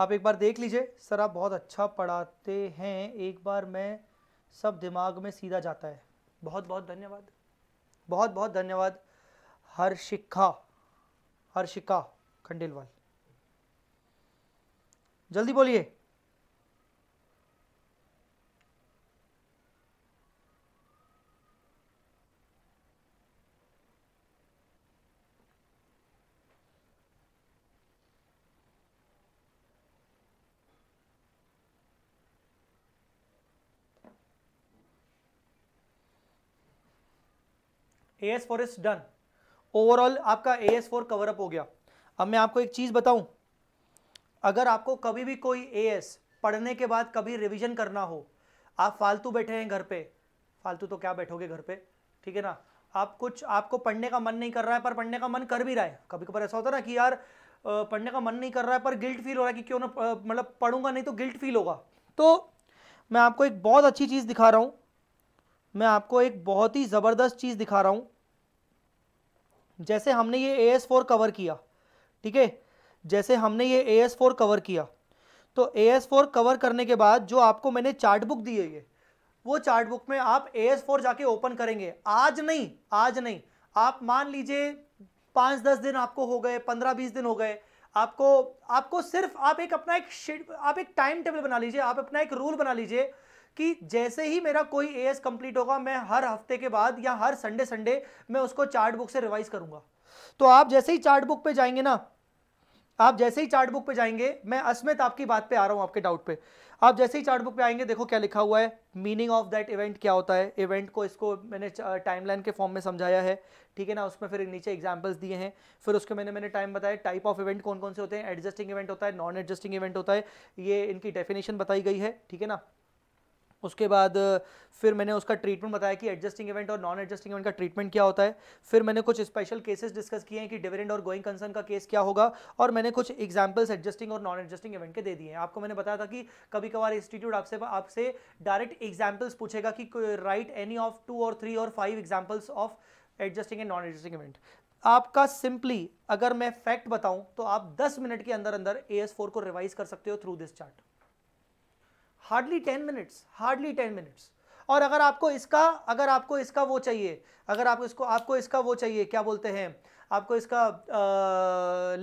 आप एक बार देख लीजिए सर आप बहुत अच्छा पढ़ाते हैं एक बार मैं सब दिमाग में सीधा जाता है बहुत बहुत धन्यवाद बहुत बहुत धन्यवाद हर्षिका हर्षिका खंडेलवाल जल्दी बोलिए A S four is done overall आपका A S four cover up हो गया अब मैं आपको एक चीज़ बताऊं अगर आपको कभी भी कोई ए एस पढ़ने के बाद कभी रिविजन करना हो आप फालतू बैठे हैं घर पे फालतू तो क्या बैठोगे घर पे ठीक है ना आप कुछ आपको पढ़ने का मन नहीं कर रहा है पर पढ़ने का मन कर भी रहा है कभी कभार ऐसा होता है ना कि यार पढ़ने का मन नहीं कर रहा है पर गिल्ट फील हो रहा है कि क्यों ना मतलब पढ़ूंगा नहीं तो गिल्ट फील होगा तो मैं आपको एक बहुत अच्छी चीज़ दिखा रहा हूँ मैं आपको एक बहुत ही ज़बरदस्त चीज़ दिखा रहा हूँ जैसे हमने ये ए एस फोर कवर किया ठीक है जैसे हमने ये ए एस फोर कवर किया तो ए एस फोर कवर करने के बाद जो आपको मैंने चार्ट बुक दी है ये वो चार्ट बुक में आप ए एस फोर जाके ओपन करेंगे आज नहीं आज नहीं आप मान लीजिए पाँच दस दिन आपको हो गए पंद्रह बीस दिन हो गए आपको आपको सिर्फ आप एक अपना एक आप एक टाइम टेबल बना लीजिए आप अपना एक रूल बना लीजिए कि जैसे ही मेरा कोई ए कंप्लीट होगा मैं हर हफ्ते के बाद या हर संडे संडे मैं उसको चार्ट बुक से रिवाइज करूंगा तो आप जैसे ही चार्ट बुक पे जाएंगे ना आप जैसे ही चार्ट बुक पे जाएंगे मैं अस्मित आपकी बात पे आ रहा हूं आपके डाउट पे आप जैसे ही चार्ट बुक पे आएंगे देखो क्या लिखा हुआ है मीनिंग ऑफ दैट इवेंट क्या होता है इवेंट को इसको मैंने टाइमलाइन के फॉर्म में समझाया है ठीक है ना उसमें फिर नीचे एग्जाम्पल्स दिए हैं फिर उसके मैंने मैंने टाइम बताया टाइप ऑफ इवेंट कौन कौन से होते हैं एडजस्टिंग इवेंट होता है नॉन एडजस्टिंग इवेंट होता है ये इनकी डेफिनेशन बताई गई है ठीक है ना उसके बाद फिर मैंने उसका ट्रीटमेंट बताया कि एडजस्टिंग इवेंट और नॉन एडजस्टिंग इवेंट का ट्रीटमेंट क्या होता है फिर मैंने कुछ स्पेशल केसेस डिस्कस किए हैं कि डिविडेंड और गोइंग कंसर्न का केस क्या होगा और मैंने कुछ एग्जांपल्स एडजस्टिंग और नॉन एडजस्टिंग इवेंट के दे दिए हैं आपको मैंने बताया था कि कभी कभार इंस्टीट्यूट आपसे आपसे डायरेक्ट एग्जाम्पल्स पूछेगा कि राइट एनी ऑफ टू और थ्री और five examples of adjusting and non adjusting event आपका सिंपली अगर मैं फैक्ट बताऊं तो आप 10 मिनट के अंदर अंदर ए को रिवाइज कर सकते हो through this chart hardly ten minutes hardly ten minutes और अगर आपको इसका अगर आपको इसका वो चाहिए अगर आप इसको आपको इसका वो चाहिए क्या बोलते हैं आपको इसका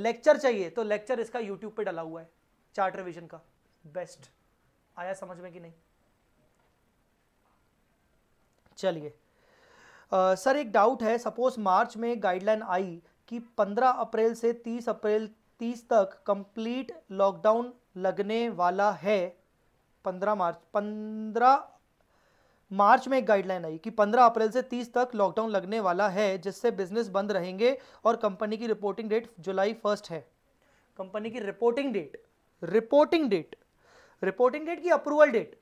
लेक्चर चाहिए तो लेक्चर इसका यूट्यूब पे डला हुआ है चार्ट रिविजन का बेस्ट आया समझ में कि नहीं चलिए सर एक डाउट है सपोज मार्च में गाइडलाइन आई कि 15 अप्रैल से 30 अप्रैल 30 तक कंप्लीट लॉकडाउन लगने वाला है पंद्रह मार्च पंद्रह मार्च में एक गाइडलाइन आई कि 15 अप्रैल से 30 तक लॉकडाउन लगने वाला है जिससे बिजनेस बंद रहेंगे और कंपनी की रिपोर्टिंग डेट जुलाई फर्स्ट है कंपनी की reporting date reporting date reporting date की अप्रूवल डेट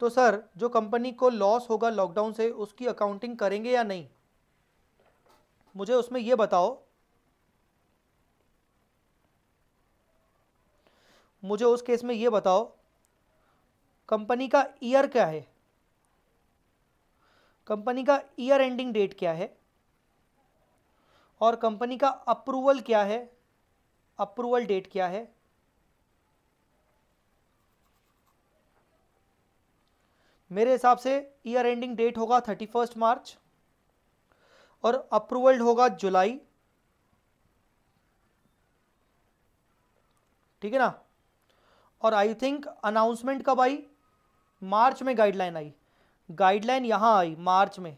तो सर जो कंपनी को लॉस होगा लॉकडाउन से उसकी अकाउंटिंग करेंगे या नहीं मुझे उसमें यह बताओ मुझे उस केस में यह बताओ कंपनी का ईयर क्या है कंपनी का ईयर एंडिंग डेट क्या है और कंपनी का अप्रूवल क्या है अप्रूवल डेट क्या है मेरे हिसाब से ईयर एंडिंग डेट होगा थर्टी फर्स्ट मार्च और अप्रूवल होगा जुलाई ठीक है ना और आई थिंक अनाउंसमेंट कब आई मार्च में गाइडलाइन आई गाइडलाइन यहां आई मार्च में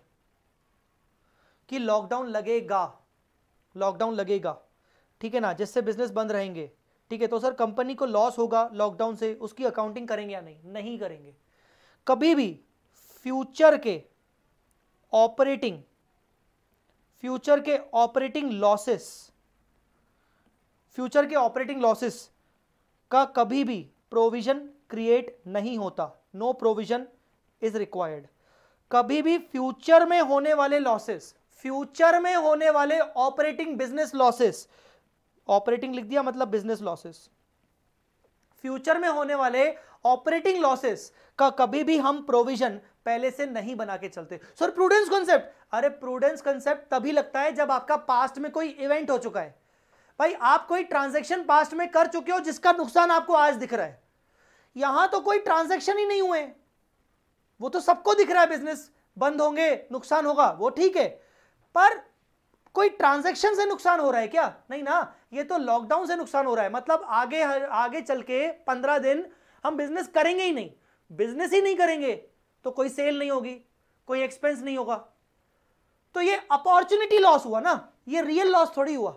कि लॉकडाउन लगेगा लॉकडाउन लगेगा ठीक है ना जिससे बिजनेस बंद रहेंगे ठीक है तो सर कंपनी को लॉस होगा लॉकडाउन से उसकी अकाउंटिंग करेंगे या नहीं नहीं करेंगे कभी भी फ्यूचर के ऑपरेटिंग फ्यूचर के ऑपरेटिंग लॉसेस फ्यूचर के ऑपरेटिंग लॉसेस का कभी भी प्रोविजन क्रिएट नहीं होता नो प्रोविजन इज रिक्वायर्ड कभी भी फ्यूचर में होने वाले लॉसेस फ्यूचर में होने वाले ऑपरेटिंग बिजनेस लॉसेस ऑपरेटिंग लिख दिया मतलब बिजनेस लॉसेस फ्यूचर में होने वाले ऑपरेटिंग लॉसेस का कभी भी हम प्रोविजन पहले से नहीं बना के चलते सर प्रूडेंस कॉन्सेप्ट अरे प्रूडेंस कॉन्सेप्ट तभी लगता है जब आपका पास्ट में कोई इवेंट हो चुका है भाई आप कोई ट्रांजेक्शन पास्ट में कर चुके हो जिसका नुकसान आपको आज दिख रहा है यहां तो कोई ट्रांजेक्शन ही नहीं हुए वो तो सबको दिख रहा है बिजनेस बंद होंगे नुकसान होगा वो ठीक है पर कोई ट्रांजेक्शन से नुकसान हो रहा है क्या नहीं ना ये तो लॉकडाउन से नुकसान हो रहा है मतलब आगे आगे चल के पंद्रह दिन हम बिजनेस करेंगे ही नहीं बिजनेस ही नहीं करेंगे तो कोई सेल नहीं होगी कोई एक्सपेंस नहीं होगा तो ये अपॉर्चुनिटी लॉस हुआ ना ये रियल लॉस थोड़ी हुआ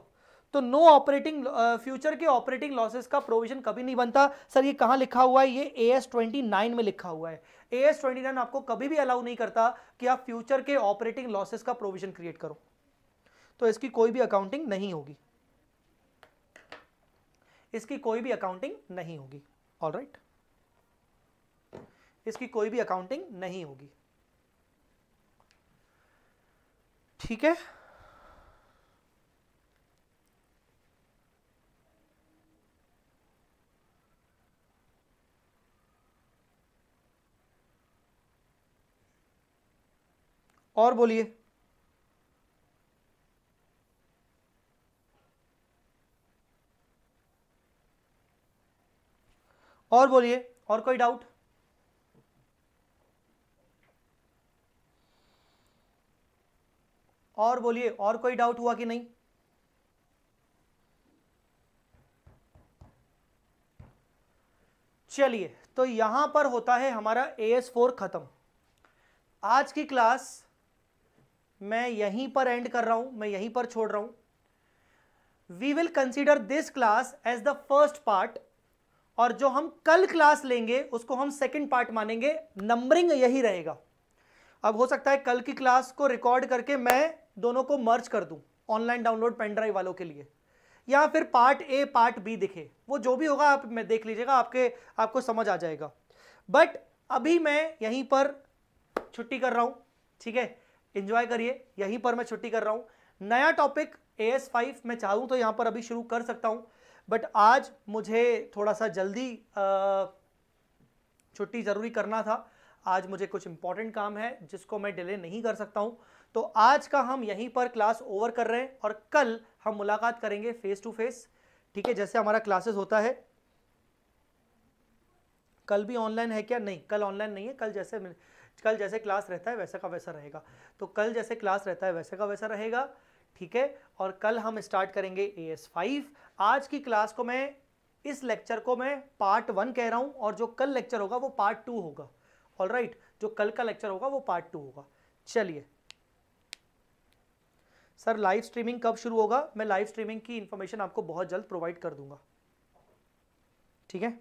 तो नो ऑपरेटिंग फ्यूचर के ऑपरेटिंग लॉसेस का प्रोविजन कभी नहीं बनता सर ये कहां लिखा हुआ है ये ए एस में लिखा हुआ है ए एस ट्वेंटी आपको कभी भी अलाउ नहीं करता कि आप फ्यूचर के ऑपरेटिंग लॉसेस का प्रोविजन क्रिएट करो तो इसकी कोई भी अकाउंटिंग नहीं होगी इसकी कोई भी अकाउंटिंग नहीं होगी ऑल right? इसकी कोई भी अकाउंटिंग नहीं होगी ठीक है और बोलिए और बोलिए और कोई डाउट और बोलिए और कोई डाउट हुआ कि नहीं चलिए तो यहां पर होता है हमारा ए एस फोर खत्म आज की क्लास मैं यहीं पर एंड कर रहा हूं मैं यहीं पर छोड़ रहा हूं we will consider this class as the first part और जो हम कल क्लास लेंगे उसको हम सेकेंड पार्ट मानेंगे नंबरिंग यही रहेगा अब हो सकता है कल की क्लास को रिकॉर्ड करके मैं दोनों को मर्ज कर दूं ऑनलाइन डाउनलोड पेनड्राइव वालों के लिए या फिर पार्ट ए पार्ट बी दिखे वो जो भी होगा आप मैं देख लीजिएगा आपके आपको समझ आ जाएगा बट अभी मैं यहीं पर छुट्टी कर रहा हूं ठीक है इंजॉय करिए यहीं पर मैं छुट्टी कर रहा हूँ नया टॉपिक ए एस फाइव मैं चाहूँ तो यहाँ पर अभी शुरू कर सकता हूँ बट आज मुझे थोड़ा सा जल्दी छुट्टी ज़रूरी करना था आज मुझे कुछ इंपॉर्टेंट काम है जिसको मैं डिले नहीं कर सकता हूँ तो आज का हम यहीं पर क्लास ओवर कर रहे हैं और कल हम मुलाकात करेंगे फेस टू फेस ठीक है जैसे हमारा क्लासेस होता है कल भी ऑनलाइन है क्या नहीं कल ऑनलाइन नहीं है कल जैसे कल जैसे क्लास रहता है वैसा का वैसा रहेगा तो कल जैसे क्लास रहता है वैसा का वैसा रहेगा ठीक है और कल हम स्टार्ट करेंगे ए एस फाइव आज की क्लास को मैं इस लेक्चर को मैं पार्ट वन कह रहा हूँ और जो कल लेक्चर होगा वो पार्ट टू होगा ऑल राइट जो कल का लेक्चर होगा वो पार्ट टू होगा चलिए सर लाइव स्ट्रीमिंग कब शुरू होगा मैं लाइव स्ट्रीमिंग की इंफॉर्मेशन आपको बहुत जल्द प्रोवाइड कर दूंगा ठीक है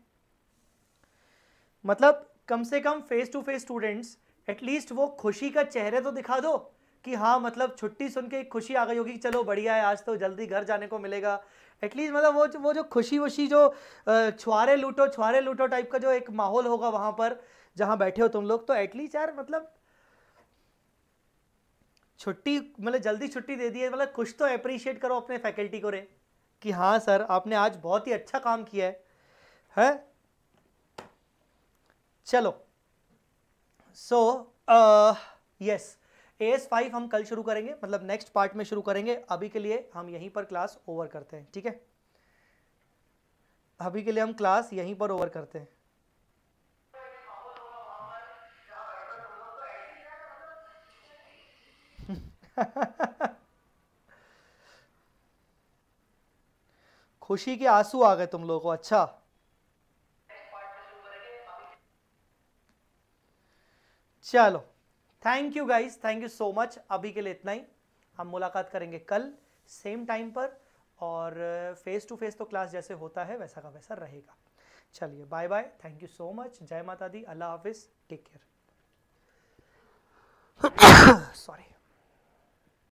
मतलब कम से कम face to face students at least वो खुशी का चेहरे तो दिखा दो कि हाँ मतलब छुट्टी सुन के खुशी आ गई होगी चलो बढ़िया है आज तो जल्दी घर जाने को मिलेगा एटलीस्ट मतलब वो वो जो खुशी वुशी जो छुआरे लूटो छुआरे लूटो टाइप का जो एक माहौल होगा वहां पर जहां बैठे हो तुम लोग तो एटलीस्ट यार मतलब छुट्टी मतलब जल्दी छुट्टी दे दी है मतलब कुछ तो अप्रिशिएट करो अपने फैकल्टी को रे कि हाँ सर आपने आज बहुत ही अच्छा काम किया है है चलो so yes A S five हम कल शुरू करेंगे मतलब नेक्स्ट पार्ट में शुरू करेंगे अभी के लिए हम यहीं पर क्लास ओवर करते हैं ठीक है अभी के लिए हम क्लास यहीं पर ओवर करते हैं [laughs] खुशी के आंसू आ गए तुम लोगों को अच्छा चलो thank you guys thank you so much अभी के लिए इतना ही हम मुलाकात करेंगे कल सेम टाइम पर और फेस टू फेस तो क्लास जैसे होता है वैसा का वैसा रहेगा चलिए bye bye thank you so much जय माता दी अल्लाह हाफिज़ टेक केयर सॉरी